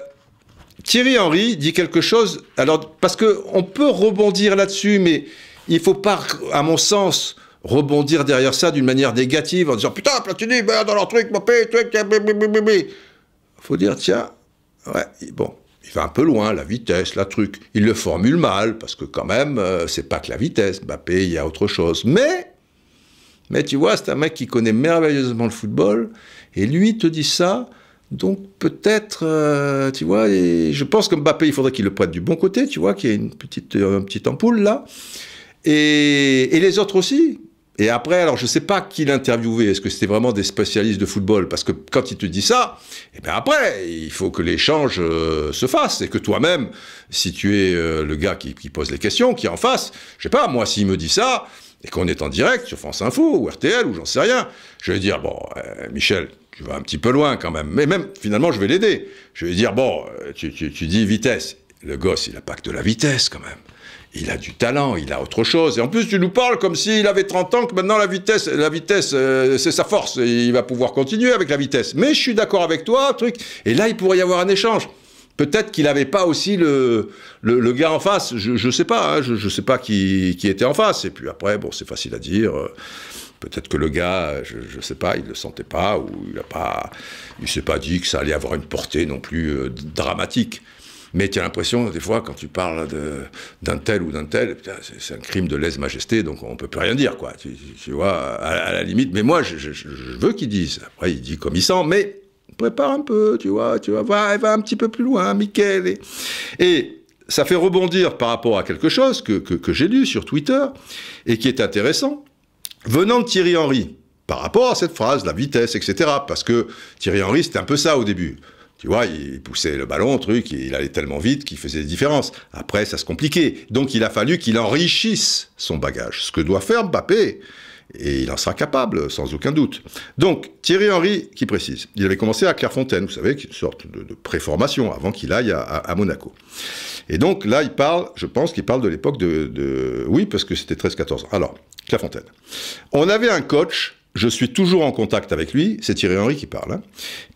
Thierry Henry dit quelque chose. Alors, parce que on peut rebondir là-dessus, mais il faut pas, à mon sens, rebondir derrière ça d'une manière négative en disant putain Platini ben dans leur truc paix, truc faut dire tiens ouais, bon, il va un peu loin, la vitesse, la truc. Il le formule mal, parce que quand même, euh, c'est pas que la vitesse. Mbappé, il y a autre chose. Mais, mais tu vois, c'est un mec qui connaît merveilleusement le football, et lui te dit ça. Donc peut-être, euh, tu vois, et je pense que Mbappé, il faudrait qu'il le prête du bon côté, tu vois, qu'il y ait une petite, euh, petite ampoule là. et, les autres aussi. Et après, alors je sais pas qui l'interviewait, est-ce que c'était vraiment des spécialistes de football Parce que quand il te dit ça, et eh bien après, il faut que l'échange euh, se fasse et que toi-même, si tu es euh, le gars qui, qui, pose les questions, qui est en face, je sais pas, moi s'il me dit ça, et qu'on est en direct sur France Info ou RTL ou j'en sais rien, je vais dire, bon, euh, Michel, tu vas un petit peu loin quand même, mais même finalement, je vais l'aider. Je vais dire, bon, tu, tu, tu dis vitesse, le gosse, il a pas que de la vitesse quand même il a du talent, il a autre chose. Et en plus, tu nous parles comme s'il avait 30 ans, que maintenant la vitesse, la vitesse, euh, c'est sa force. il va pouvoir continuer avec la vitesse. Mais je suis d'accord avec toi, truc. Et là, il pourrait y avoir un échange. Peut-être qu'il n'avait pas aussi le, gars en face. Je ne sais pas. Hein. je ne sais pas qui, qui, était en face. Et puis après, bon, c'est facile à dire. Euh, peut-être que le gars, je ne sais pas, il ne le sentait pas ou il ne s'est pas dit que ça allait avoir une portée non plus euh, dramatique. Mais tu as l'impression, des fois, quand tu parles d'un tel ou d'un tel, c'est un crime de lèse-majesté, donc on ne peut plus rien dire, quoi. Tu, vois, à, la limite. Mais moi, je, veux qu'il dise. Après, il dit comme il sent, mais prépare un peu, tu vois, tu vas va, un petit peu plus loin, hein, Michael. Et, ça fait rebondir par rapport à quelque chose que, que j'ai lu sur Twitter et qui est intéressant. Venant de Thierry Henry, par rapport à cette phrase, la vitesse, etc. Parce que Thierry Henry, c'était un peu ça au début. Tu vois, il poussait le ballon, truc, il allait tellement vite qu'il faisait des différences. Après, ça se compliquait. Donc, il a fallu qu'il enrichisse son bagage, ce que doit faire Mbappé. Et il en sera capable, sans aucun doute. Donc, Thierry Henry qui précise, il avait commencé à Clairefontaine, vous savez, une sorte de, préformation avant qu'il aille à, Monaco. Et donc là, il parle, je pense qu'il parle de l'époque de, Oui, parce que c'était 13-14 ans. Alors, Clairefontaine. On avait un coach, je suis toujours en contact avec lui, c'est Thierry Henry qui parle, hein,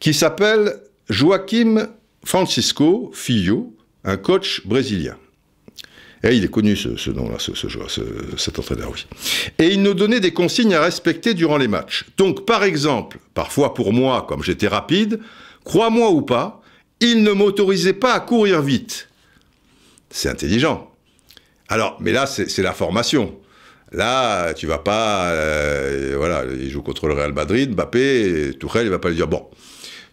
qui s'appelle Joaquim Francisco Filho, un coach brésilien. Et eh, il est connu ce, nom-là, ce, cet entraîneur, oui. Et il nous donnait des consignes à respecter durant les matchs. Donc, par exemple, parfois pour moi, comme j'étais rapide, crois-moi ou pas, il ne m'autorisait pas à courir vite. C'est intelligent. Alors, mais là, c'est la formation. Là, tu vas pas, euh, voilà, il joue contre le Real Madrid, Mbappé, Tourelle, il va pas lui dire bon,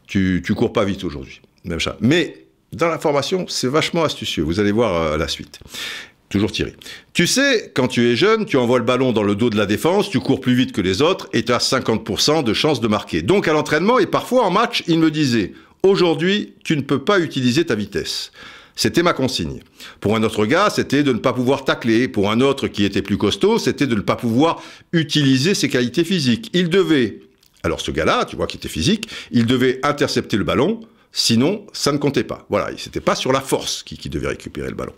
tu, cours pas vite aujourd'hui. Même ça. Mais dans la formation, c'est vachement astucieux. Vous allez voir euh, la suite. Toujours Thierry. Tu sais, quand tu es jeune, tu envoies le ballon dans le dos de la défense, tu cours plus vite que les autres et tu as 50% de chances de marquer. Donc à l'entraînement et parfois en match, il me disait, aujourd'hui, tu ne peux pas utiliser ta vitesse. C'était ma consigne. Pour un autre gars, c'était de ne pas pouvoir tacler. Pour un autre qui était plus costaud, c'était de ne pas pouvoir utiliser ses qualités physiques. Il devait alors ce gars-là, tu vois, qui était physique, il devait intercepter le ballon, sinon ça ne comptait pas. Voilà, c'était pas sur la force qui, devait récupérer le ballon.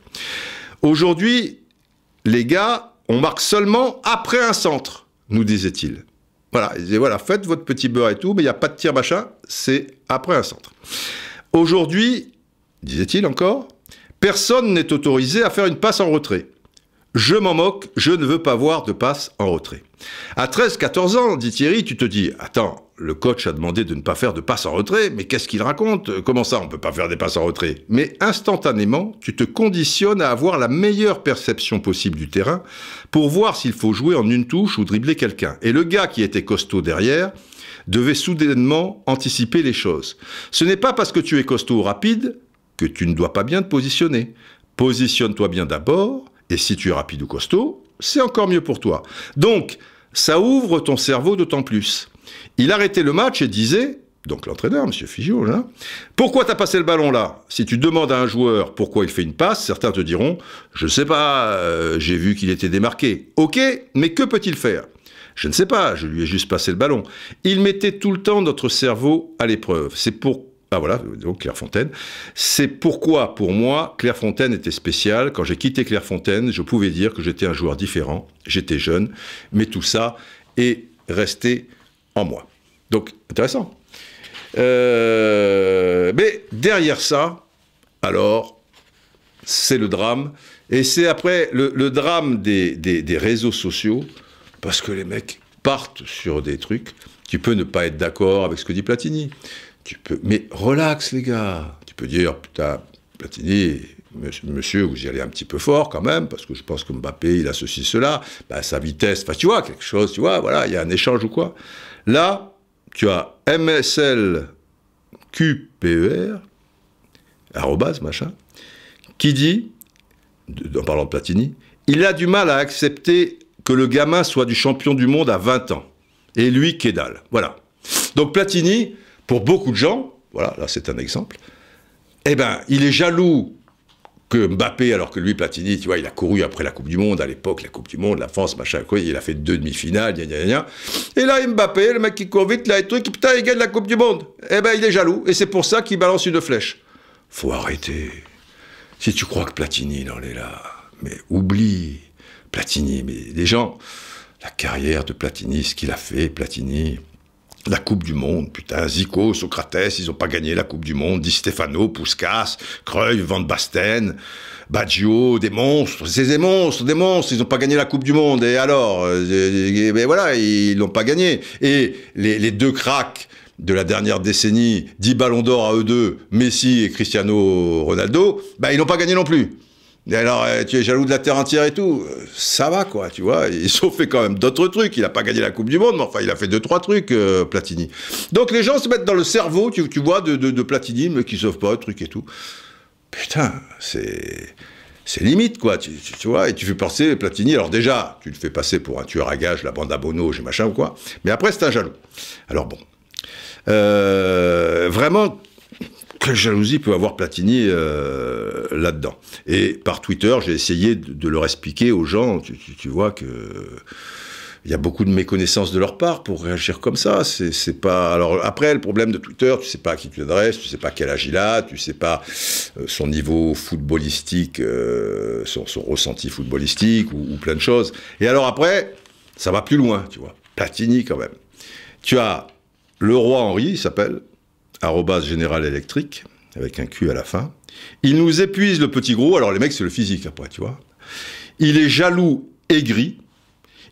Aujourd'hui, les gars, on marque seulement après un centre, nous disait-il. Voilà, il disait, voilà, faites votre petit beurre et tout, mais il n'y a pas de tir machin, c'est après un centre. Aujourd'hui, disait-il encore, personne n'est autorisé à faire une passe en retrait. Je m'en moque, je ne veux pas voir de passe en retrait. À 13-14 ans, dit Thierry, tu te dis, attends, le coach a demandé de ne pas faire de passe en retrait, mais qu'est-ce qu'il raconte euh, Comment ça, on ne peut pas faire des passes en retrait Mais instantanément, tu te conditionnes à avoir la meilleure perception possible du terrain pour voir s'il faut jouer en une touche ou dribbler quelqu'un. Et le gars qui était costaud derrière devait soudainement anticiper les choses. Ce n'est pas parce que tu es costaud ou rapide que tu ne dois pas bien te positionner. Positionne-toi bien d'abord, et si tu es rapide ou costaud, c'est encore mieux pour toi. Donc, ça ouvre ton cerveau d'autant plus. Il arrêtait le match et disait, donc l'entraîneur, M. Figeau, là, pourquoi t'as passé le ballon là Si tu demandes à un joueur pourquoi il fait une passe, certains te diront, je ne sais pas, euh, j'ai vu qu'il était démarqué. Ok, mais que peut-il faire Je ne sais pas, je lui ai juste passé le ballon. Il mettait tout le temps notre cerveau à l'épreuve. C'est pour ah voilà, donc Clairefontaine. C'est pourquoi, pour moi, Clairefontaine était spécial. Quand j'ai quitté Clairefontaine, je pouvais dire que j'étais un joueur différent, j'étais jeune, mais tout ça est resté en moi. Donc, intéressant. Euh, mais derrière ça, alors, c'est le drame. Et c'est après le, drame des, des réseaux sociaux, parce que les mecs partent sur des trucs. Tu peux ne pas être d'accord avec ce que dit Platini peux, mais relax les gars. Tu peux dire, putain, Platini, monsieur, vous y allez un petit peu fort quand même, parce que je pense que Mbappé, il a ceci, cela, bah, sa vitesse, enfin tu vois, quelque chose, tu vois, voilà, il y a un échange ou quoi. Là, tu as MSL QPER, machin, qui dit, en parlant de Platini, il a du mal à accepter que le gamin soit du champion du monde à 20 ans, et lui, dalle Voilà. Donc Platini, pour beaucoup de gens, voilà, là c'est un exemple, eh ben, il est jaloux que Mbappé, alors que lui, Platini, tu vois, il a couru après la Coupe du Monde, à l'époque, la Coupe du Monde, la France, machin, quoi, il a fait deux demi-finales, gna, gna, gna. Et là, Mbappé, le mec qui court vite, là, et truc, putain, il gagne la Coupe du Monde. Eh ben, il est jaloux, et c'est pour ça qu'il balance une flèche. Faut arrêter. Si tu crois que Platini, il en est là, mais oublie Platini, mais les gens, la carrière de Platini, ce qu'il a fait, Platini, la Coupe du Monde, putain, Zico, Socrates, ils ont pas gagné la Coupe du Monde, Di Stefano, Puskas, Creuil, Van Basten, Baggio, des monstres, c'est des monstres, des monstres, ils ont pas gagné la Coupe du Monde, et alors, euh, euh, voilà, ils l'ont pas gagné. Et les, deux cracks de la dernière décennie, 10 ballons d'or à eux deux, Messi et Cristiano Ronaldo, bah, ils n'ont pas gagné non plus alors, euh, tu es jaloux de la terre entière et tout. Ça va, quoi, tu vois. *laughs* Ils ont fait quand même d'autres trucs. Il n'a pas gagné la Coupe du Monde, mais enfin, il a fait deux, trois trucs, euh, Platini. Donc, les gens se mettent dans le cerveau, tu, vois, de, Platini, mais qui ne savent pas, truc et tout. Putain, c'est. C'est limite, quoi, tu, vois, et tu fais passer Platini. Alors déjà, tu le fais passer pour un tueur à gages, la bande à Bono, j'ai machin ou quoi. Mais après, c'est un jaloux. Alors bon, euh, vraiment, quelle jalousie peut avoir Platini euh, là-dedans Et par Twitter, j'ai essayé de, leur expliquer aux gens, tu, vois que il y a beaucoup de méconnaissance de leur part pour réagir comme ça. C'est pas. Alors après, le problème de Twitter, tu sais pas à qui tu t'adresses, tu sais pas quel âge il a, tu sais pas euh, son niveau footballistique, euh, son, ressenti footballistique ou, ou, plein de choses. Et alors après, ça va plus loin, tu vois. Platini quand même. Tu as le roi Henri, il s'appelle, général électrique, avec un Q à la fin. Il nous épuise le petit gros, alors les mecs c'est le physique après, tu vois. Il est jaloux, aigri.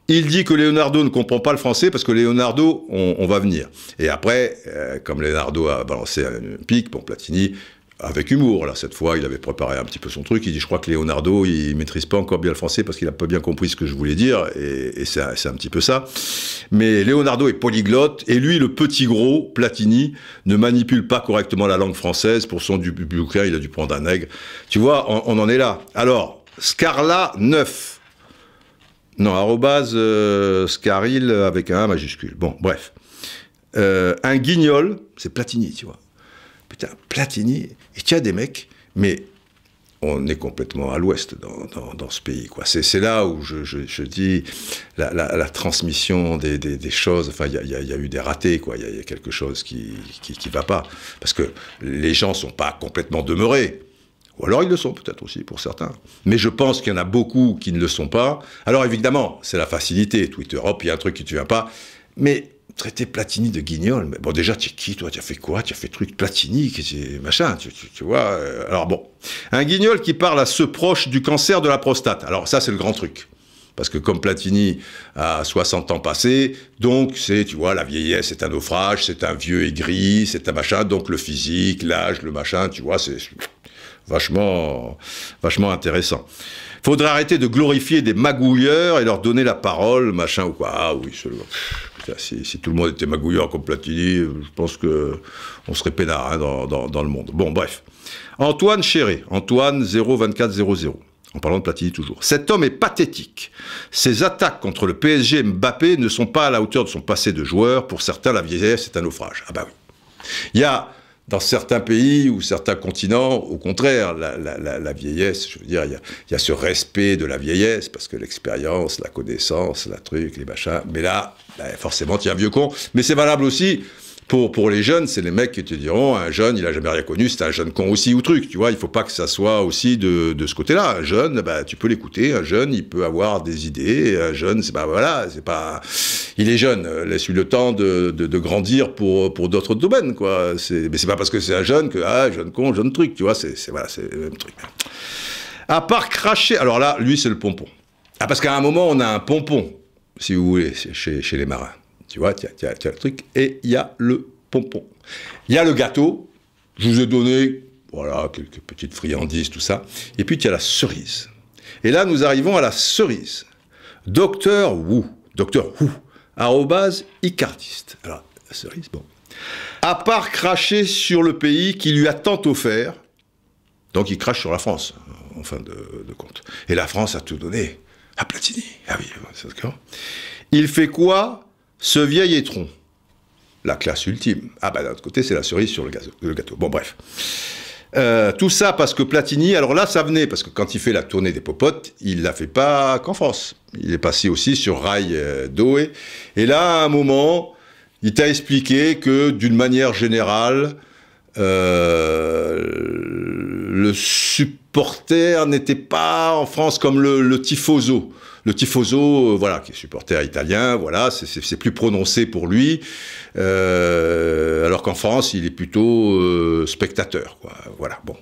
Il dit que Leonardo ne comprend pas le français parce que Leonardo, on, va venir. Et après, euh, comme Leonardo a balancé un, pic, bon, Platini, avec humour. Là, cette fois, il avait préparé un petit peu son truc. Il dit, je crois que Leonardo, il maîtrise pas encore bien le français parce qu'il a pas bien compris ce que je voulais dire. Et, c'est un, petit peu ça. Mais Leonardo est polyglotte et lui, le petit gros, Platini, ne manipule pas correctement la langue française. Pour son du bouquin, il a dû prendre un aigle. Tu vois, on, en est là. Alors, Scarla 9. Non, arrobase euh, Scaril avec un A majuscule. Bon, bref. Euh, un guignol, c'est Platini, tu vois Putain, Platini. Et tu as des mecs, mais on est complètement à l'ouest dans, ce pays. Quoi. C'est, là où je, dis la, transmission des, choses. Enfin, il y, a, eu des ratés. Quoi. Il y, a quelque chose qui, ne va pas parce que les gens ne sont pas complètement demeurés. Ou alors ils le sont peut-être aussi pour certains. Mais je pense qu'il y en a beaucoup qui ne le sont pas. Alors évidemment, c'est la facilité. Twitter, hop, il y a un truc qui ne te vient pas. Mais traiter Platini de guignol. Mais bon, déjà, tu es qui, toi Tu as fait quoi Tu as fait truc Platini, machin, tu, vois. Euh, alors bon, un guignol qui parle à ce proche du cancer de la prostate. Alors ça, c'est le grand truc. Parce que comme Platini a 60 ans passé, donc c'est, tu vois, la vieillesse c'est un naufrage, c'est un vieux aigri, c'est un machin, donc le physique, l'âge, le machin, tu vois, c'est vachement, vachement intéressant. Faudrait arrêter de glorifier des magouilleurs et leur donner la parole, machin ou quoi. Ah oui, c'est si, tout le monde était magouilleur comme Platini, je pense que on serait peinard hein, dans, le monde. Bon, bref. Antoine Chéré, Antoine 02400. En parlant de Platini toujours. Cet homme est pathétique. Ses attaques contre le PSG Mbappé ne sont pas à la hauteur de son passé de joueur. Pour certains, la vieillesse est un naufrage. Ah bah oui. Il y a dans certains pays ou certains continents, au contraire, la, vieillesse, je veux dire, il y, a ce respect de la vieillesse, parce que l'expérience, la connaissance, la truc, les machins. Mais là, ben, forcément, il y a un vieux con. Mais c'est valable aussi pour, les jeunes, c'est les mecs qui te diront, un jeune, il a jamais rien connu, c'est un jeune con aussi ou truc, tu vois, il faut pas que ça soit aussi de, ce côté-là. Un jeune, bah, tu peux l'écouter, un jeune, il peut avoir des idées, un jeune, c'est pas, voilà, c'est pas, il est jeune, laisse-lui le temps de, grandir pour, pour d'autres domaines, quoi. Mais c'est pas parce que c'est un jeune que, ah, jeune con, jeune truc, tu vois, c'est, voilà, c'est le même truc. À part cracher, alors là, lui, c'est le pompon. Ah, parce qu'à un moment, on a un pompon, si vous voulez, chez les marins. Tu vois, tiens, le truc. Et il y a le pompon. Il y a le gâteau. Je vous ai donné, voilà, quelques petites friandises, tout ça. Et puis, il y a la cerise. Et là, nous arrivons à la cerise. Docteur Wu. Docteur Wu. Arrobase icardiste. Alors, la cerise, bon. À part cracher sur le pays qui lui a tant offert, donc il crache sur la France, en fin de, de compte. Et la France a tout donné à Platini. Ah oui, c'est d'accord. Il fait quoi ce vieil étron, la classe ultime. Ah bah d'un autre côté, c'est la cerise sur le, gâteau. Bon bref. Euh, tout ça parce que Platini, alors là, ça venait, parce que quand il fait la tournée des popotes, il la fait pas qu'en France. Il est passé aussi sur Rail euh, Et là, à un moment, il t'a expliqué que, d'une manière générale, euh, le supporter n'était pas en France comme le, le tifoso le tifoso, euh, voilà, qui est supporter italien, voilà, c'est plus prononcé pour lui, euh, alors qu'en France, il est plutôt euh, spectateur, quoi. Voilà, bon.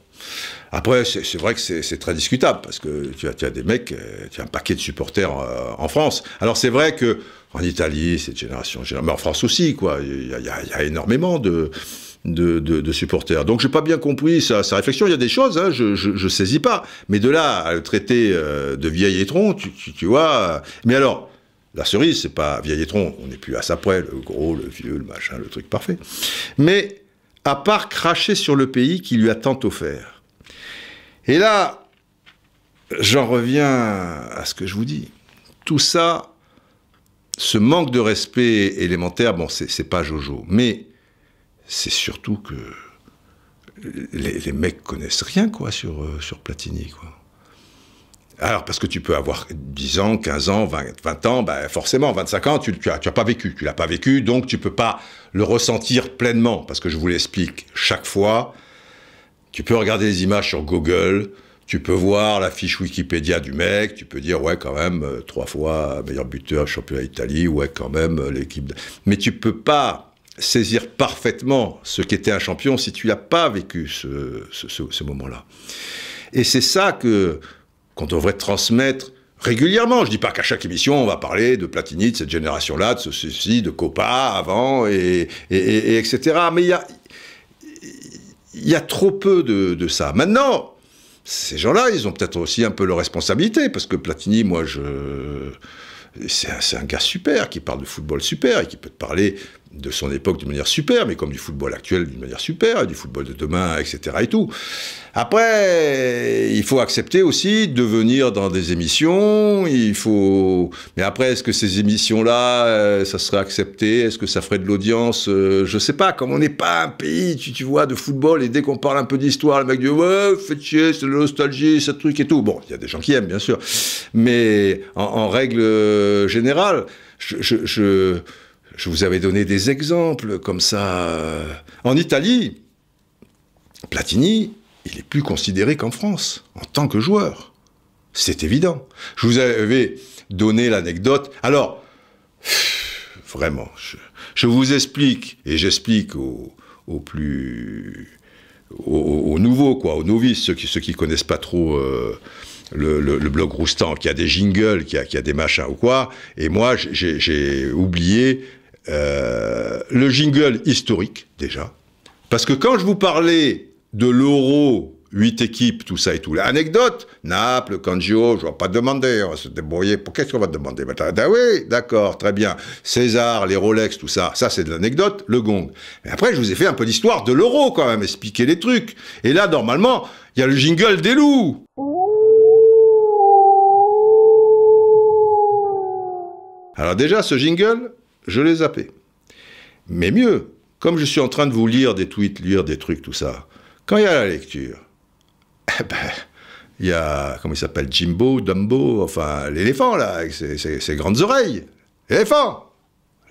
Après, c'est vrai que c'est très discutable, parce que tu as, des mecs, tu as un paquet de supporters en, France. Alors c'est vrai que en Italie, cette génération, mais en France aussi, quoi, il y a énormément de de, supporters. Donc je n'ai pas bien compris sa, réflexion. Il y a des choses, hein, je, ne saisis pas. Mais de là le traiter euh, de vieil étron, tu, tu, vois. Euh, mais alors, la cerise, c'est pas vieil étron. On n'est plus à sa près, le gros, le vieux, le machin, le truc parfait. Mais à part cracher sur le pays qui lui a tant offert. Et là, j'en reviens à ce que je vous dis. Tout ça, ce manque de respect élémentaire, bon, c'est pas Jojo, mais c'est surtout que les, les, mecs connaissent rien quoi sur, euh, Platini quoi. Alors, parce que tu peux avoir 10 ans, 15 ans, 20, ans, ben forcément, 25 ans, tu n'as pas vécu. Tu l'as pas vécu, donc tu peux pas le ressentir pleinement. Parce que je vous l'explique, chaque fois, tu peux regarder les images sur Google, tu peux voir la fiche Wikipédia du mec, tu peux dire, ouais, quand même, euh, trois fois meilleur buteur, championnat d'Italie, ouais, quand même, euh, l'équipe. Mais tu peux pas saisir parfaitement ce qu'était un champion si tu n'as pas vécu ce, moment-là. Et c'est ça que qu'on devrait transmettre régulièrement. Je ne dis pas qu'à chaque émission, on va parler de Platini, de cette génération-là, de ce, ceci, de Copa, avant, et, etc. Mais il y a, trop peu de, ça. Maintenant, ces gens-là, ils ont peut-être aussi un peu leur responsabilité, parce que Platini, moi, je... C'est un, un, gars super qui parle de football super et qui peut te parler de son époque d'une manière super, mais comme du football actuel d'une manière super, du football de demain, etc. et tout. Après, il faut accepter aussi de venir dans des émissions, il faut... Mais après, est-ce que ces émissions-là, euh, ça serait accepté Est-ce que ça ferait de l'audience euh, Je sais pas, comme on n'est pas un pays, tu, vois, de football, et dès qu'on parle un peu d'histoire, le mec dit « Ouais, fait chier, c'est de la nostalgie, ce truc et tout ». Bon, il y a des gens qui aiment, bien sûr. Mais en, règle euh, générale, je je vous avais donné des exemples comme ça. Euh, en Italie, Platini, il est plus considéré qu'en France, en tant que joueur. C'est évident. Je vous avais donné l'anecdote. Alors, vraiment, je, vous explique, et j'explique aux, plus... Aux, nouveaux, quoi, aux novices, ceux qui ne connaissent pas trop... Euh, le, blog Roustan, qui a des jingles, qui a, qui a des machins ou quoi. Et moi, j'ai oublié euh, le jingle historique, déjà. Parce que quand je vous parlais de l'euro, 8 équipes, tout ça et tout, l'anecdote, Naples, Cangio, je ne vais pas demander, on va se débrouiller, pour qu'est-ce qu'on va demander Ah ben oui, d'accord, très bien. César, les Rolex, tout ça, ça c'est de l'anecdote, le gong. Mais après, je vous ai fait un peu l'histoire de l'euro quand même, expliquer les trucs. Et là, normalement, il y a le jingle des loups. Alors déjà, ce jingle, je les zappé. Mais mieux, comme je suis en train de vous lire des tweets, lire des trucs, tout ça, quand il y a la lecture, eh ben, il y a, comment il s'appelle, Jimbo, Dumbo, enfin, l'éléphant, là, avec ses, grandes oreilles. L'éléphant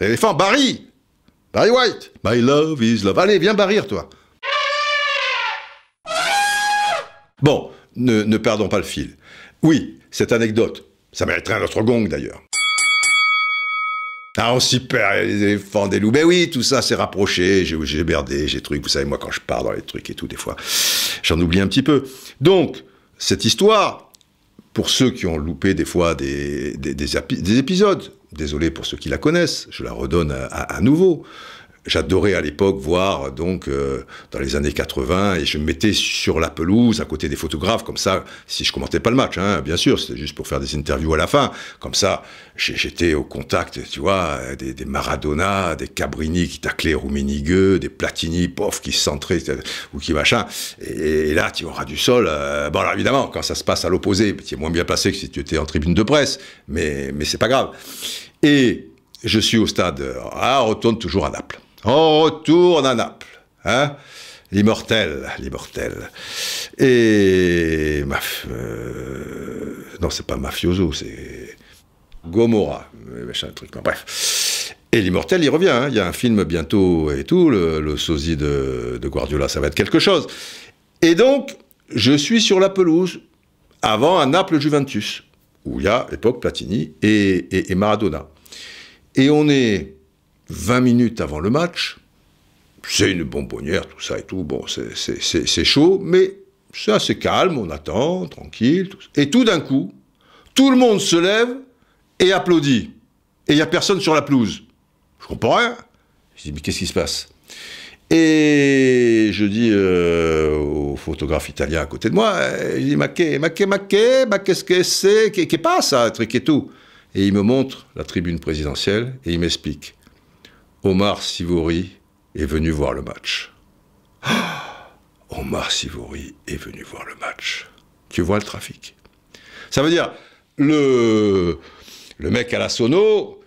L'éléphant, Barry Barry White My love is love. Allez, viens barrir, toi. Bon, ne, ne perdons pas le fil. Oui, cette anecdote, ça mériterait un autre gong, d'ailleurs. Ah, oh, super, les y des éléphants, des loups. Mais ben oui, tout ça, c'est rapproché. J'ai berdé, j'ai truc, Vous savez, moi, quand je parle dans les trucs et tout, des fois, j'en oublie un petit peu. Donc, cette histoire, pour ceux qui ont loupé des fois des, épisodes, désolé pour ceux qui la connaissent, je la redonne à nouveau j'adorais à l'époque voir donc euh, dans les années 80 et je me mettais sur la pelouse à côté des photographes comme ça si je commentais pas le match hein, bien sûr c'était juste pour faire des interviews à la fin comme ça j'étais au contact tu vois des, des Maradona des Cabrini qui taclaient Rummenigge des Platini pof qui centraient euh, ou qui machin et, là tu auras du sol euh, bon alors évidemment quand ça se passe à l'opposé tu es moins bien placé que si tu étais en tribune de presse mais mais c'est pas grave et je suis au stade ah retourne toujours à Naples on retourne à Naples. Hein L'immortel, l'immortel. Et. Maf... Euh, non, c'est pas mafioso, c'est. Gomorra, euh, machin, truc. Bref. Et l'immortel, il revient. Hein. Il y a un film bientôt et tout, le, sosie de, Guardiola, ça va être quelque chose. Et donc, je suis sur la pelouse, avant à Naples-Juventus, où il y a, Platini et, et Maradona. Et on est 20 minutes avant le match. C'est une bonbonnière, tout ça et tout. Bon, c'est chaud, mais c'est assez calme, on attend, tranquille. Tout et tout d'un coup, tout le monde se lève et applaudit. Et il n'y a personne sur la pelouse. Je comprends rien. Je dis, mais qu'est-ce qui se passe Et je dis euh, au photographe italien à côté de moi, je euh, dit, ma que, ma que, ma qu'est-ce que c'est, qu'est-ce qui passe, truc et tout. Et il me montre la tribune présidentielle et il m'explique. Omar Sivori est venu voir le match. *gasps* Omar Sivori est venu voir le match. Tu vois le trafic. Ça veut dire, le, le mec à la sono,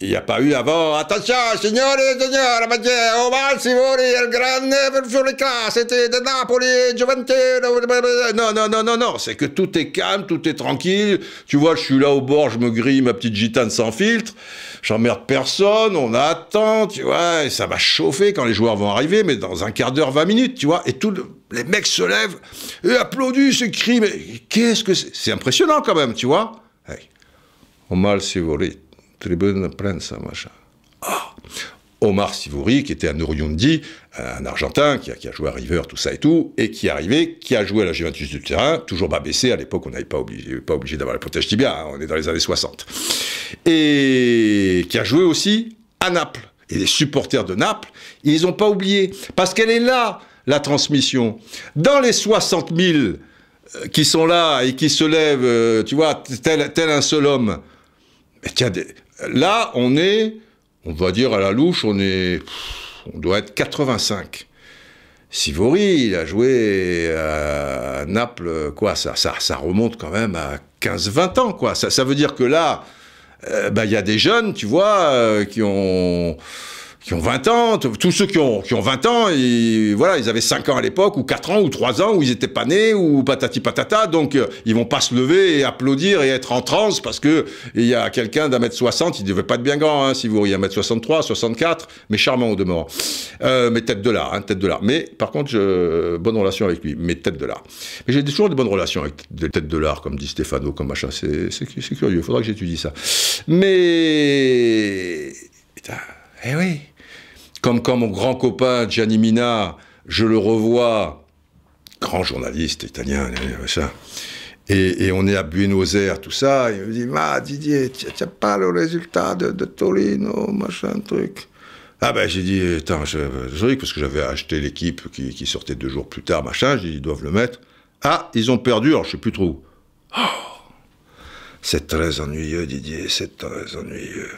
il n'y a pas eu avant. Attention, signori e le grand neveu il les Furica, c'était de Napoli, Juventus. Non, non, non, non, non, c'est que tout est calme, tout est tranquille. Tu vois, je suis là au bord, je me grille ma petite gitane sans filtre. J'emmerde personne, on attend, tu vois, ça va chauffer quand les joueurs vont arriver, mais dans un quart d'heure, 20 minutes, tu vois, et tous les mecs se lèvent et applaudissent et crient, mais qu'est-ce que c'est C'est impressionnant quand même, tu vois. Hey. vous tribune prensa, machin. Ah Omar Sivouri, qui était un Oriundi, un Argentin, qui a, joué à River, tout ça et tout, et qui est arrivé, qui a joué à la Juventus du terrain, toujours bas baissé, à l'époque on n'avait pas obligé, pas obligé d'avoir la protège tibia, hein, on est dans les années 60. Et qui a joué aussi à Naples. Et les supporters de Naples, ils n'ont pas oublié, parce qu'elle est là, la transmission. Dans les 60 000 euh, qui sont là et qui se lèvent, euh, tu vois, tel, tel un seul homme, mais tiens, Là, on est, on va dire à la louche, on est, on doit être 85. Sivori, il a joué à Naples, quoi, ça, ça, remonte quand même à 15-20 ans, quoi. Ça, ça veut dire que là, euh, bah, il y a des jeunes, tu vois, euh, qui ont qui ont 20 ans, tous ceux qui ont, 20 ans, voilà, ils avaient 5 ans à l'époque, ou 4 ans, ou 3 ans, ou ils étaient pas nés, ou patati patata, donc euh, ils vont pas se lever et applaudir et être en transe parce que il y a quelqu'un d'un mètre 60, il devait pas être bien grand, hein, si vous voyez un mètre 63, 64, mais charmant au demeurant. Euh, mais tête de l'art, hein, tête de l'art Mais par contre, je, bonne relation avec lui, mais tête de l'art, Mais j'ai toujours des bonnes relations avec des têtes de l'art, comme dit Stéphano, comme machin, c'est curieux, il faudra que j'étudie ça. Mais... Putain, eh oui comme quand mon grand copain Gianni Mina, je le revois, grand journaliste italien, Et, on est à Buenos Aires, tout ça. il me dit, ma Didier, tu n'as pas le résultat de, Torino, machin, truc. Ah ben j'ai dit, attends, je, parce que j'avais acheté l'équipe qui, sortait deux jours plus tard, machin, j'ai dit, ils doivent le mettre. Ah, ils ont perdu, alors je sais plus trop oh c'est très ennuyeux, Didier, c'est très ennuyeux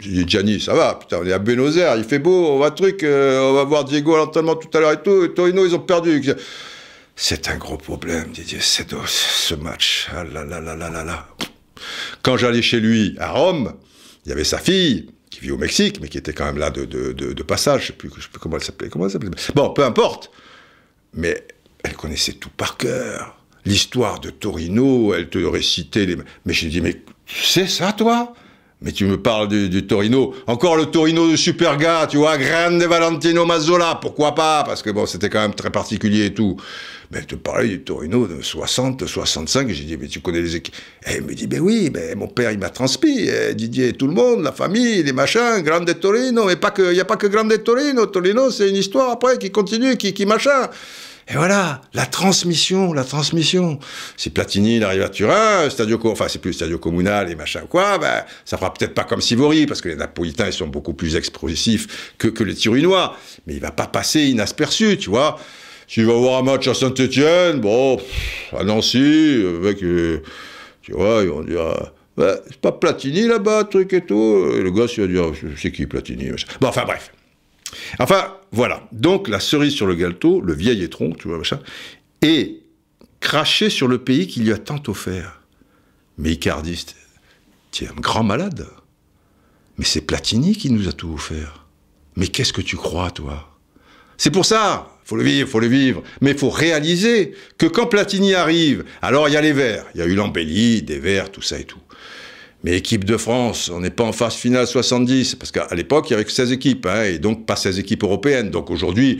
j'ai dit, Gianni, ça va, putain, on est à Buenos Aires, il fait beau, on va truc, euh, on va voir Diego à l'entraînement tout à l'heure et tout, et Torino, ils ont perdu. C'est un gros problème, Didier Sedo, ce match. Ah quand j'allais chez lui à Rome, il y avait sa fille, qui vit au Mexique, mais qui était quand même là de, passage, je sais, sais plus comment elle s'appelait. Bon, peu importe. Mais elle connaissait tout par cœur. L'histoire de Torino, elle te récitait les... Mais j'ai dit, mais c'est ça, toi mais tu me parles du, Torino. Encore le Torino de Superga, tu vois, Grande Valentino Mazzola, pourquoi pas Parce que bon, c'était quand même très particulier et tout. Mais te parlais du Torino de 60, 65, j'ai dit, mais tu connais les équipes Et me dit, mais oui, mais mon père, il m'a transmis, eh, Didier, tout le monde, la famille, les machins, Grande Torino, mais pas que, il n'y a pas que Grande Torino, Torino, c'est une histoire après qui continue, qui, qui machin. Et voilà, la transmission, la transmission. Si Platini, il arrive à Turin, Stadio, enfin, c'est plus Stadio Comunal et machin quoi, ben, ça fera peut-être pas comme Sivori, parce que les Napolitains, ils sont beaucoup plus expressifs que, que les Turinois. Mais il va pas passer inaperçu, tu vois. S'il va voir un match à Saint-Etienne, bon, à Nancy, avec, tu vois, ils vont dire, ben, c'est pas Platini là-bas, truc et tout. Et le gosse, il va dire, c'est qui Platini Bon, enfin, bref. Enfin, voilà. Donc, la cerise sur le gâteau, le vieil étron, tu vois, machin, et cracher sur le pays qui lui a tant offert. Mais tu es un grand malade. Mais c'est Platini qui nous a tout offert. Mais qu'est-ce que tu crois, toi C'est pour ça faut le vivre, faut le vivre. Mais il faut réaliser que quand Platini arrive, alors il y a les verts. Il y a eu l'embellie, des verts, tout ça et tout. Mais équipe de France, on n'est pas en phase finale 70, parce qu'à l'époque, il n'y avait que 16 équipes, hein, et donc pas 16 équipes européennes. Donc aujourd'hui,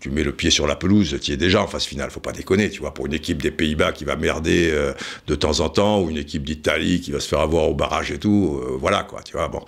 tu, mets le pied sur la pelouse, tu es déjà en phase finale, faut pas déconner, tu vois, pour une équipe des Pays-Bas qui va merder euh, de temps en temps, ou une équipe d'Italie qui va se faire avoir au barrage et tout, euh, voilà quoi, tu vois, bon.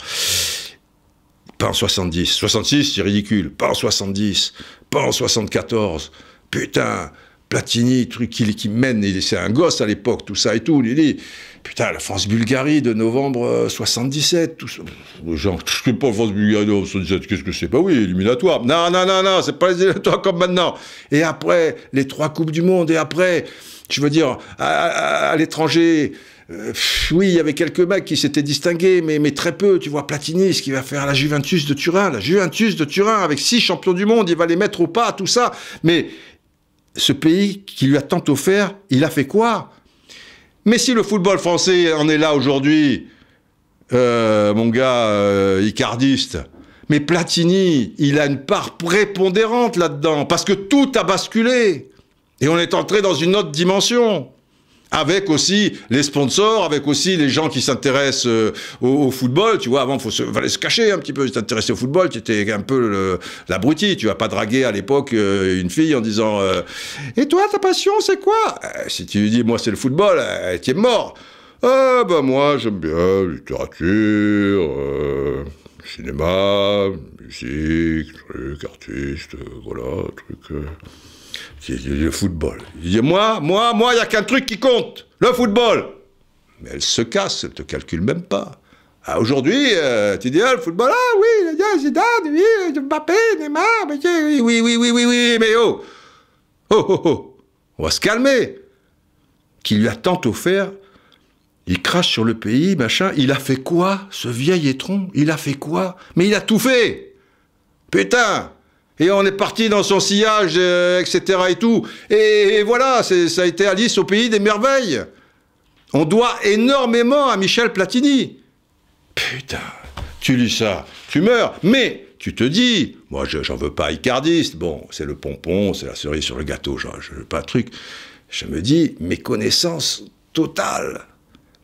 Pas en 70, 66 c'est ridicule, pas en 70, pas en 74, putain, Platini, truc qui, qui mène, c'est un gosse à l'époque, tout ça et tout. Il dit, putain, la France-Bulgarie de novembre 77, euh, tout ça. Les gens, je sais pas, France-Bulgarie de novembre 77, qu'est-ce que c'est bah oui, éliminatoire. Non, non, non, non, c'est pas les comme maintenant. Et après, les trois Coupes du Monde, et après, tu veux dire, à, l'étranger, euh, oui, il y avait quelques mecs qui s'étaient distingués, mais, mais très peu. Tu vois, Platini, ce qu'il va faire la Juventus de Turin, la Juventus de Turin, avec six champions du monde, il va les mettre au pas, tout ça. Mais ce pays qui lui a tant offert, il a fait quoi Mais si le football français en est là aujourd'hui, euh, mon gars euh, Icardiste, mais Platini, il a une part prépondérante là-dedans, parce que tout a basculé, et on est entré dans une autre dimension avec aussi les sponsors, avec aussi les gens qui s'intéressent euh, au, football. Tu vois, avant, il fallait se cacher un petit peu. Si t'intéressais au football, tu étais un peu l'abruti. Tu vas pas draguer à l'époque euh, une fille en disant euh, Et toi, ta passion, c'est quoi Si tu lui dis Moi, c'est le football, tu es mort. Ah, bah, moi, j'aime bien littérature cinéma, musique, truc, artiste, voilà, truc le football. Il dit, moi, moi, moi, il n'y a qu'un truc qui compte, le football. Mais elle se casse, elle ne te calcule même pas. Ah, Aujourd'hui, euh, tu dis, ah, le football, ah oui, Zidane, oui, Mbappé, Neymar, mais oui, oui, oui, oui, oui, oui, mais oh, oh, oh, oh, on va se calmer. Qui lui a tant offert, il crache sur le pays, machin, il a fait quoi, ce vieil étron Il a fait quoi Mais il a tout fait Putain et on est parti dans son sillage, euh, etc. et tout. Et, voilà, ça a été Alice au pays des merveilles. On doit énormément à Michel Platini. Putain, tu lis ça, tu meurs. Mais tu te dis, moi j'en veux pas Icardiste, bon, c'est le pompon, c'est la cerise sur le gâteau, je, veux pas de truc. Je me dis, mes connaissances totales,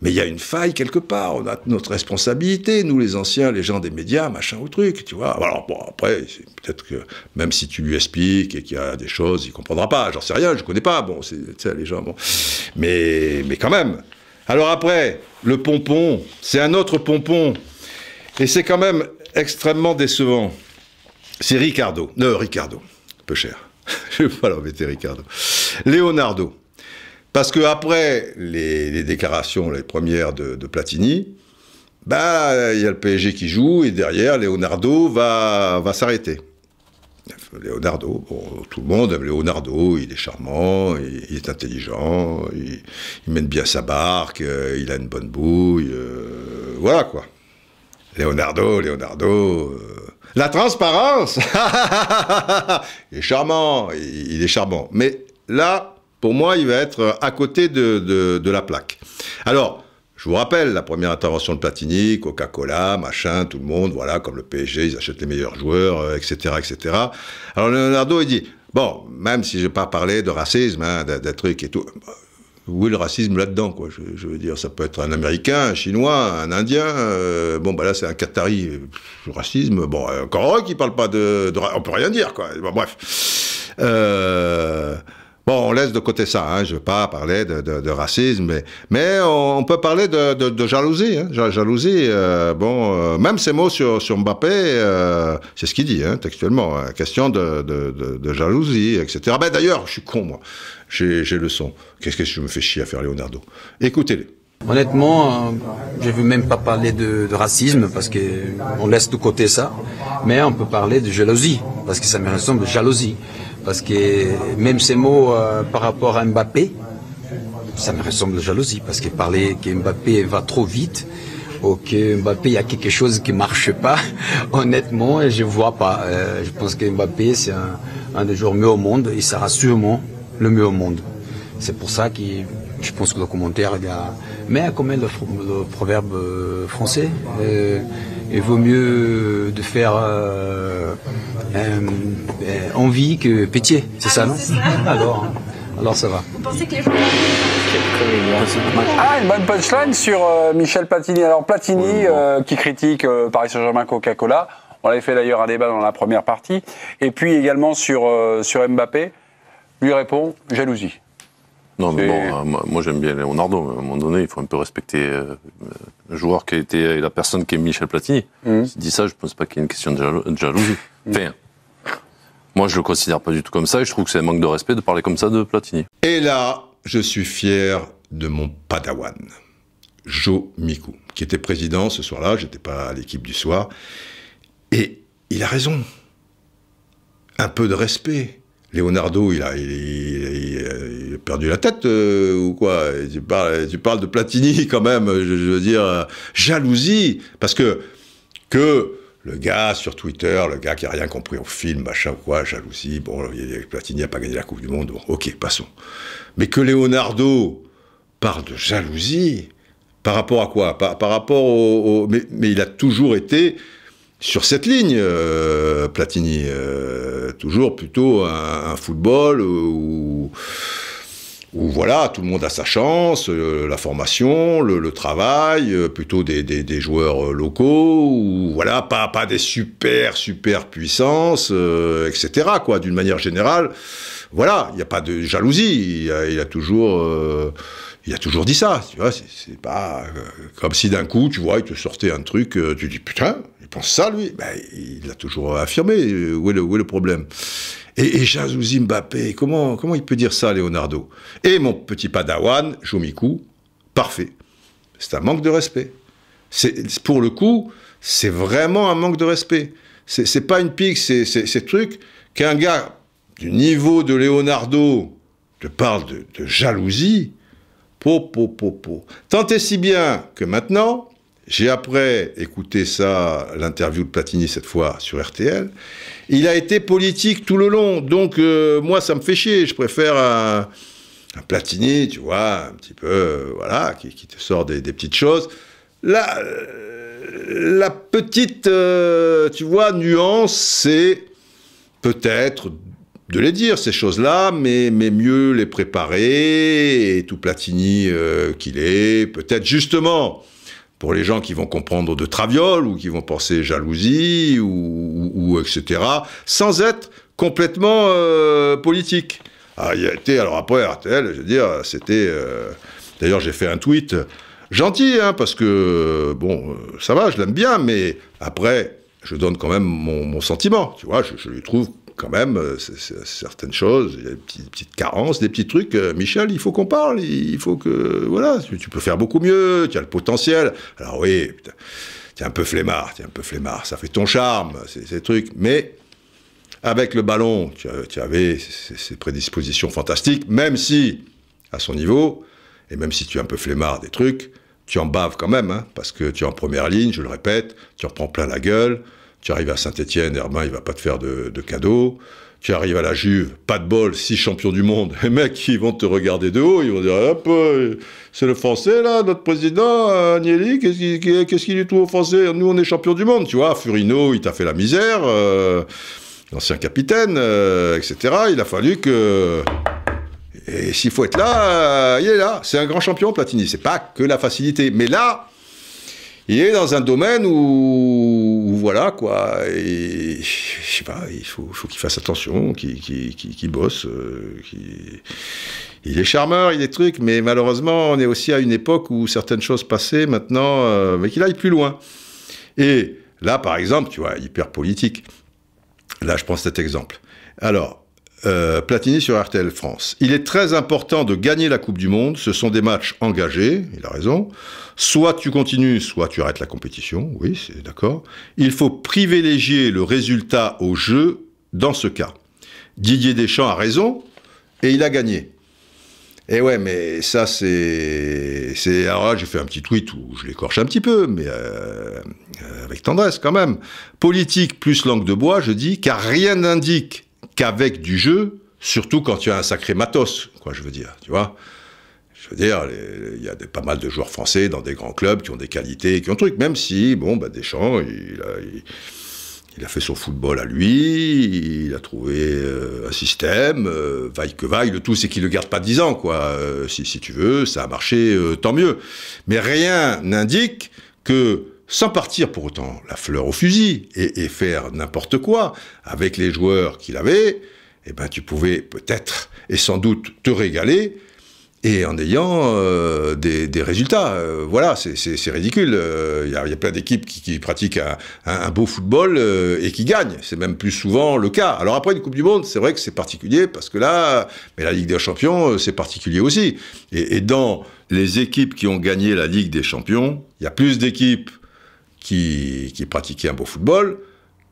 mais il y a une faille quelque part. On a notre responsabilité, nous les anciens, les gens des médias, machin ou truc, tu vois. Alors bon, après, peut-être que même si tu lui expliques et qu'il y a des choses, il comprendra pas. J'en sais rien, je connais pas. Bon, c'est les gens. Bon, mais mais quand même. Alors après, le pompon, c'est un autre pompon, et c'est quand même extrêmement décevant. C'est Ricardo. Non, euh, Ricardo, peu cher. *laughs* je vais pas l'embêter, Ricardo. Leonardo. Parce que après les, déclarations, les premières de, Platini, bah, il y a le PSG qui joue et derrière Leonardo va, va s'arrêter. Leonardo, bon, tout le monde aime Leonardo, il est charmant, il, est intelligent, il, mène bien sa barque, euh, il a une bonne bouille, euh, voilà quoi. Leonardo, Leonardo. Euh, la transparence *laughs* Il est charmant, il est charmant. Mais là, pour moi, il va être euh, à côté de, de, la plaque. Alors, je vous rappelle, la première intervention de Platini, Coca-Cola, machin, tout le monde, voilà, comme le PSG, ils achètent les meilleurs joueurs, etc., euh, etc. Alors Leonardo, il dit, bon, même si je vais pas parler de racisme, hein, des trucs et tout, euh, où est le racisme là-dedans, quoi je, veux dire, ça peut être un Américain, un Chinois, un Indien, bon, bah là, c'est un Qatari, le racisme, bon, encore qui ne parle pas de, on peut rien dire, quoi, bref. Euh... Bon, on laisse de côté ça, hein. je ne veux pas parler de, racisme, mais, on, peut parler de, jalousie. Hein. jalousie, euh, bon, euh, même ces mots sur, Mbappé, euh, c'est ce qu'il dit hein, textuellement, question de, jalousie, etc. Ben, d'ailleurs, je suis con, moi, j'ai le son. Qu'est-ce que je me fais chier à faire, Leonardo Écoutez-le. Honnêtement, je ne veux même pas parler de, racisme parce qu'on laisse de côté ça, mais on peut parler de jalousie parce que ça me ressemble à jalousie. Parce que même ces mots euh, par rapport à Mbappé, ça me ressemble à jalousie. Parce qu'il parlait que Mbappé va trop vite, ou que Mbappé, il y a quelque chose qui ne marche pas, *laughs* honnêtement, je ne vois pas. Euh, je pense que Mbappé, c'est un, des joueurs mieux au monde. Il sera sûrement le mieux au monde. C'est pour ça que je pense que le commentaire, il mais comme le, le proverbe euh, français, euh, il vaut mieux de faire euh, envie que pitié, c'est ah ça, non *laughs* Alors, alors ça va. Vous pensez que les Ah, une bonne punchline sur Michel Platini. Alors Platini, qui critique Paris Saint-Germain Coca-Cola, on avait fait d'ailleurs un débat dans la première partie, et puis également sur, sur Mbappé, lui répond jalousie. Non, mais bon, euh, moi, j'aime bien Leonardo, mais à un moment donné, il faut un peu respecter euh, le joueur qui a été euh, et la personne qui est Michel Platini. Dit mm. Si ça, je pense pas qu'il y ait une question de jalousie. moi, je le considère pas du tout comme ça et je trouve que c'est un manque de respect de parler comme ça de Platini. Et là, je suis fier de mon padawan, Joe Miku, qui était président ce soir-là, j'étais pas à l'équipe du soir. Et il a raison. Un peu de respect. Leonardo, il a, perdu la tête euh, ou quoi tu parles, de Platini *laughs* quand même, je, veux dire, euh, jalousie, parce que que le gars sur Twitter, le gars qui a rien compris au film, machin ou quoi, jalousie, bon, Platini a pas gagné la Coupe du Monde, bon, ok, passons. Mais que Leonardo parle de jalousie, par rapport à quoi par, rapport au, mais, il a toujours été sur cette ligne, euh, Platini. Euh, toujours plutôt un, football où, voilà, tout le monde a sa chance, euh, la formation, le, travail, plutôt des, des, joueurs locaux, ou voilà, pas, pas des super, super puissances, etc. quoi, d'une manière générale. Voilà, il n'y a pas de jalousie, il a, toujours il a toujours dit ça, tu vois, c'est pas comme si d'un coup, tu vois, il te sortait un truc, tu dis putain, pense ça, lui ben, Il l'a toujours affirmé. Euh, où est le, problème Et, jalousie Mbappé, comment, comment il peut dire ça, Leonardo Et mon petit padawan, Jomikou, parfait. C'est un manque de respect. Pour le coup, c'est vraiment un manque de respect. C'est pas une pique, c'est ce truc qu'un gars du niveau de Leonardo te parle de, jalousie. Po, po, po, po. Tant et si bien que maintenant, j'ai après écouté ça, l'interview de Platini cette fois sur RTL. Il a été politique tout le long, donc euh, moi ça me fait chier. Je préfère un, Platini, tu vois, un petit peu, euh, voilà, qui, te sort des, petites choses. Là, euh, la petite, tu vois, nuance, c'est peut-être de les dire, ces choses-là, mais, mais mieux les préparer, et tout Platini qu'il est, peut-être justement pour les gens qui vont comprendre de traviole ou qui vont penser jalousie ou, etc., sans être complètement euh, politique. Ah, il a été, alors après RTL, je veux dire, c'était... Euh, d'ailleurs, j'ai fait un tweet gentil, hein, parce que, bon, euh, ça va, je l'aime bien, mais après, je donne quand même mon, sentiment, tu vois, je, je lui trouve quand même euh, certaines choses, il y a des petites, carences, des petits trucs. Euh, Michel, il faut qu'on parle, il faut que voilà, tu, peux faire beaucoup mieux, tu as le potentiel. Alors oui, tu es un peu flemmard, tu es un peu flemmard, ça fait ton charme, ces, trucs, mais avec le ballon, tu, avais ces, prédispositions fantastiques, même si à son niveau et même si tu es un peu flemmard des trucs, tu en baves quand même, hein, parce que tu es en première ligne, je le répète, tu en prends plein la gueule. Tu arrives à Saint-Etienne, Herman il va pas te faire de, de cadeaux. Tu arrives à la Juve, pas de bol, six champions du monde. *laughs* Les mecs, ils vont te regarder de haut, ils vont dire Hop, euh, c'est le français là, notre président euh, Agnelli, qu'est-ce qu'il qu qu est tout Français Nous, on est champions du monde, tu vois. Furino, il t'a fait la misère, euh, l'ancien capitaine, etc. Il a fallu que. Et s'il faut être là, il est là. C'est un grand champion, Platini. C'est pas que la facilité. Mais là, il est dans un domaine où, voilà, quoi, je sais pas, il faut, qu'il fasse attention, qu'il bosse, euh, qui il est charmeur, il est truc, mais malheureusement, on est aussi à une époque où certaines choses passaient maintenant, euh, mais qu'il aille plus loin. Et là, par exemple, tu vois, hyper politique. Là, je prends cet exemple. Alors, euh, Platini sur RTL France. Il est très important de gagner la Coupe du Monde. Ce sont des matchs engagés, il a raison. Soit tu continues, soit tu arrêtes la compétition. Oui, c'est d'accord. Il faut privilégier le résultat au jeu dans ce cas. Didier Deschamps a raison et il a gagné. Et ouais, mais ça, c'est. Alors là, j'ai fait un petit tweet où je l'écorche un petit peu, mais euh, euh, avec tendresse quand même. Politique plus langue de bois, je dis, car rien n'indique avec du jeu, surtout quand tu as un sacré matos, quoi, je veux dire, tu vois. Je veux dire, il y a pas mal de joueurs français dans des grands clubs qui ont des qualités, qui ont truc, même si, bon, bah, Deschamps, il a, il, a fait son football à lui, il a trouvé euh, un système, euh, vaille que vaille, le tout c'est qu'il ne le garde pas dix ans, quoi. Euh, si, si, tu veux, ça a marché, tant mieux. Mais rien n'indique que sans partir pour autant la fleur au fusil et, et faire n'importe quoi avec les joueurs qu'il avait, eh ben, tu pouvais peut-être et sans doute te régaler et en ayant euh, des, des, résultats. Euh, voilà, c'est ridicule. Il euh, y, y, a plein d'équipes qui, qui, pratiquent un, un, beau football et qui gagnent. C'est même plus souvent le cas. Alors après une Coupe du Monde, c'est vrai que c'est particulier parce que là, mais la Ligue des Champions, c'est particulier aussi. Et, et dans les équipes qui ont gagné la Ligue des Champions, il y a plus d'équipes qui, qui pratiquaient un beau football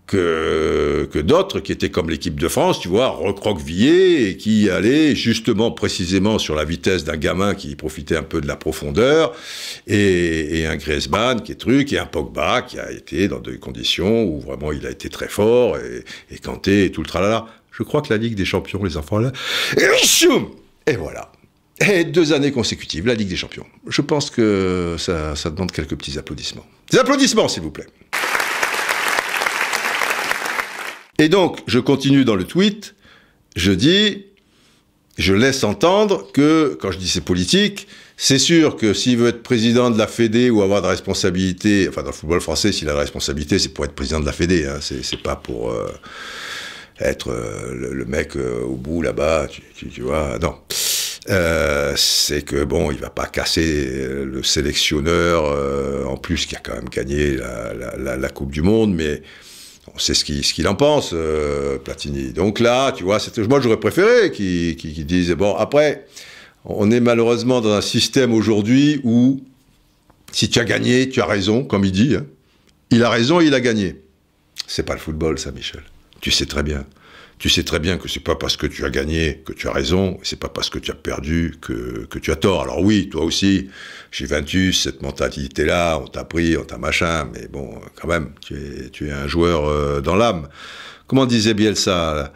que, que d'autres qui étaient comme l'équipe de France, tu vois, recroquevillés et qui allaient justement précisément sur la vitesse d'un gamin qui profitait un peu de la profondeur et, et un Griezmann qui est truc et un Pogba qui a été dans des conditions où vraiment il a été très fort et, et Kanté et tout le tralala. Je crois que la Ligue des Champions, les enfants là, et voilà. Et deux années consécutives, la Ligue des Champions. Je pense que ça, demande quelques petits applaudissements. Des applaudissements, s'il vous plaît. Et donc, je continue dans le tweet, je dis, je laisse entendre que, quand je dis c'est politique, c'est sûr que s'il veut être président de la Fédé ou avoir de la responsabilité, enfin dans le football français, s'il a de la responsabilité, c'est pour être président de la Fédé, hein. c'est pas pour euh, être euh, le, mec euh, au bout là-bas, tu, tu, vois, non. Euh, c'est que bon, il va pas casser euh, le sélectionneur, euh, en plus qui a quand même gagné la, Coupe du Monde, mais on sait ce qu'il en pense, Platini. Donc là, tu vois, moi j'aurais préféré qu'ils disent, bon, après, on est malheureusement dans un système aujourd'hui où si tu as gagné, tu as raison, comme il dit. Hein. Il a raison, il a gagné. C'est pas le football, ça, Michel. Tu sais très bien. Tu sais très bien que c'est pas parce que tu as gagné que tu as raison, c'est pas parce que tu as perdu que, que tu as tort. Alors oui, toi aussi, chez Ventus, cette mentalité-là, on t'a pris, on t'a machin, mais bon, quand même, tu es, tu es un joueur euh, dans l'âme. Comment disait Bielsa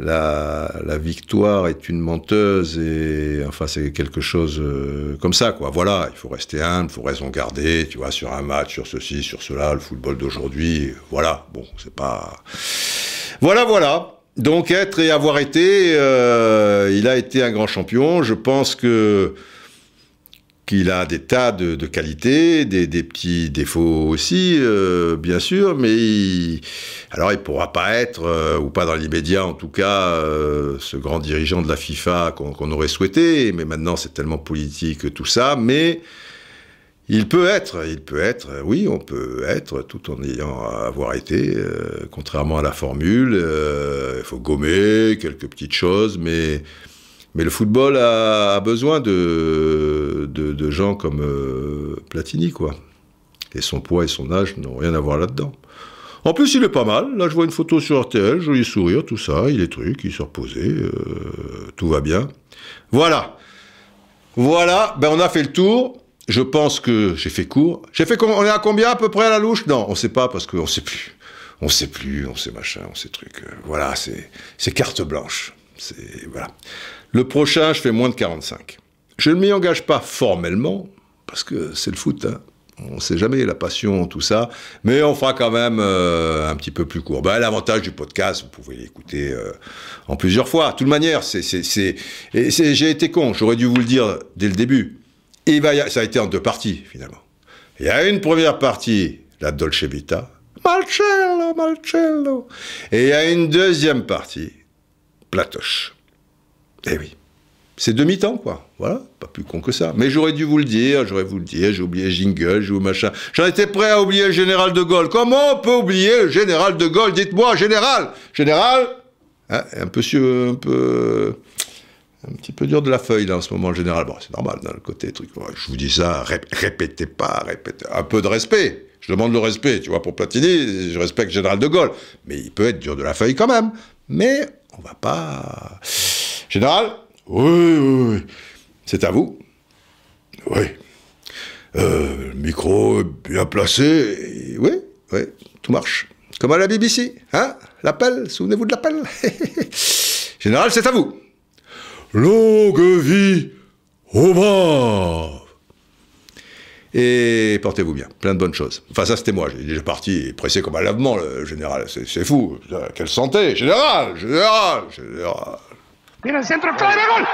la, la, victoire est une menteuse et enfin c'est quelque chose euh, comme ça quoi. Voilà, il faut rester humble, il faut raison garder, tu vois, sur un match, sur ceci, sur cela, le football d'aujourd'hui, voilà. Bon, c'est pas. Voilà, voilà. Donc être et avoir été, euh, il a été un grand champion. Je pense que qu'il a des tas de, qualités, des, petits défauts aussi, euh, bien sûr, mais il, alors il pourra pas être, euh, ou pas dans l'immédiat en tout cas, ce grand dirigeant de la FIFA qu'on aurait souhaité, mais maintenant c'est tellement politique tout ça, mais il peut être, il peut être, oui, on peut être tout en ayant à avoir été, euh, contrairement à la formule, euh, il faut gommer quelques petites choses, mais, mais le football a, besoin de, de, gens comme euh, Platini, quoi. Et son poids et son âge n'ont rien à voir là-dedans. En plus, il est pas mal. Là, je vois une photo sur RTL, joli sourire, tout ça, il est truc, il s'est reposé, tout va bien. Voilà. Voilà, ben on a fait le tour je pense que j'ai fait court. J'ai fait, on est à combien à peu près à la louche Non, on sait pas parce qu'on sait plus. On sait plus, on sait machin, on sait truc. Euh, voilà, c'est carte blanche. C'est voilà. Le prochain, je fais moins de 45. Je ne m'y engage pas formellement parce que c'est le foot. Hein. On sait jamais la passion, tout ça, mais on fera quand même euh, un petit peu plus court. Ben, L'avantage du podcast, vous pouvez l'écouter euh, en plusieurs fois. De toute manière, c'est... j'ai été con, j'aurais dû vous le dire dès le début et ça a été en deux parties, finalement. Il y a une première partie, la Dolce Vita, Marcello, Marcello. Et il y a une deuxième partie, Platoche. Eh oui. C'est demi-temps, quoi. Voilà, pas plus con que ça. Mais j'aurais dû vous le dire, j'aurais vous le dire, j'ai oublié Jingle, j'ai oublié machin. J'en étais prêt à oublier le Général de Gaulle. Comment on peut oublier le Général de Gaulle Dites-moi, Général Général hein, Un peu... Un peu un petit peu dur de la feuille là, en ce moment le général. Bon, c'est normal, dans le côté truc. Je vous dis ça, répétez pas, répétez. Un peu de respect. Je demande le respect, tu vois, pour Platini, je respecte Général de Gaulle. Mais il peut être dur de la feuille quand même. Mais on va pas. Général Oui, oui, oui. C'est à vous Oui. Euh, le micro est bien placé, oui, oui, tout marche. Comme à la BBC, hein L'appel, souvenez-vous de l'appel *laughs* Général, c'est à vous Longue vie au braves Et portez-vous bien, plein de bonnes choses. Enfin, ça c'était moi, j'ai déjà parti pressé comme un lavement, le général, c'est fou. Quelle santé, général, général, général. au centre centro, gol.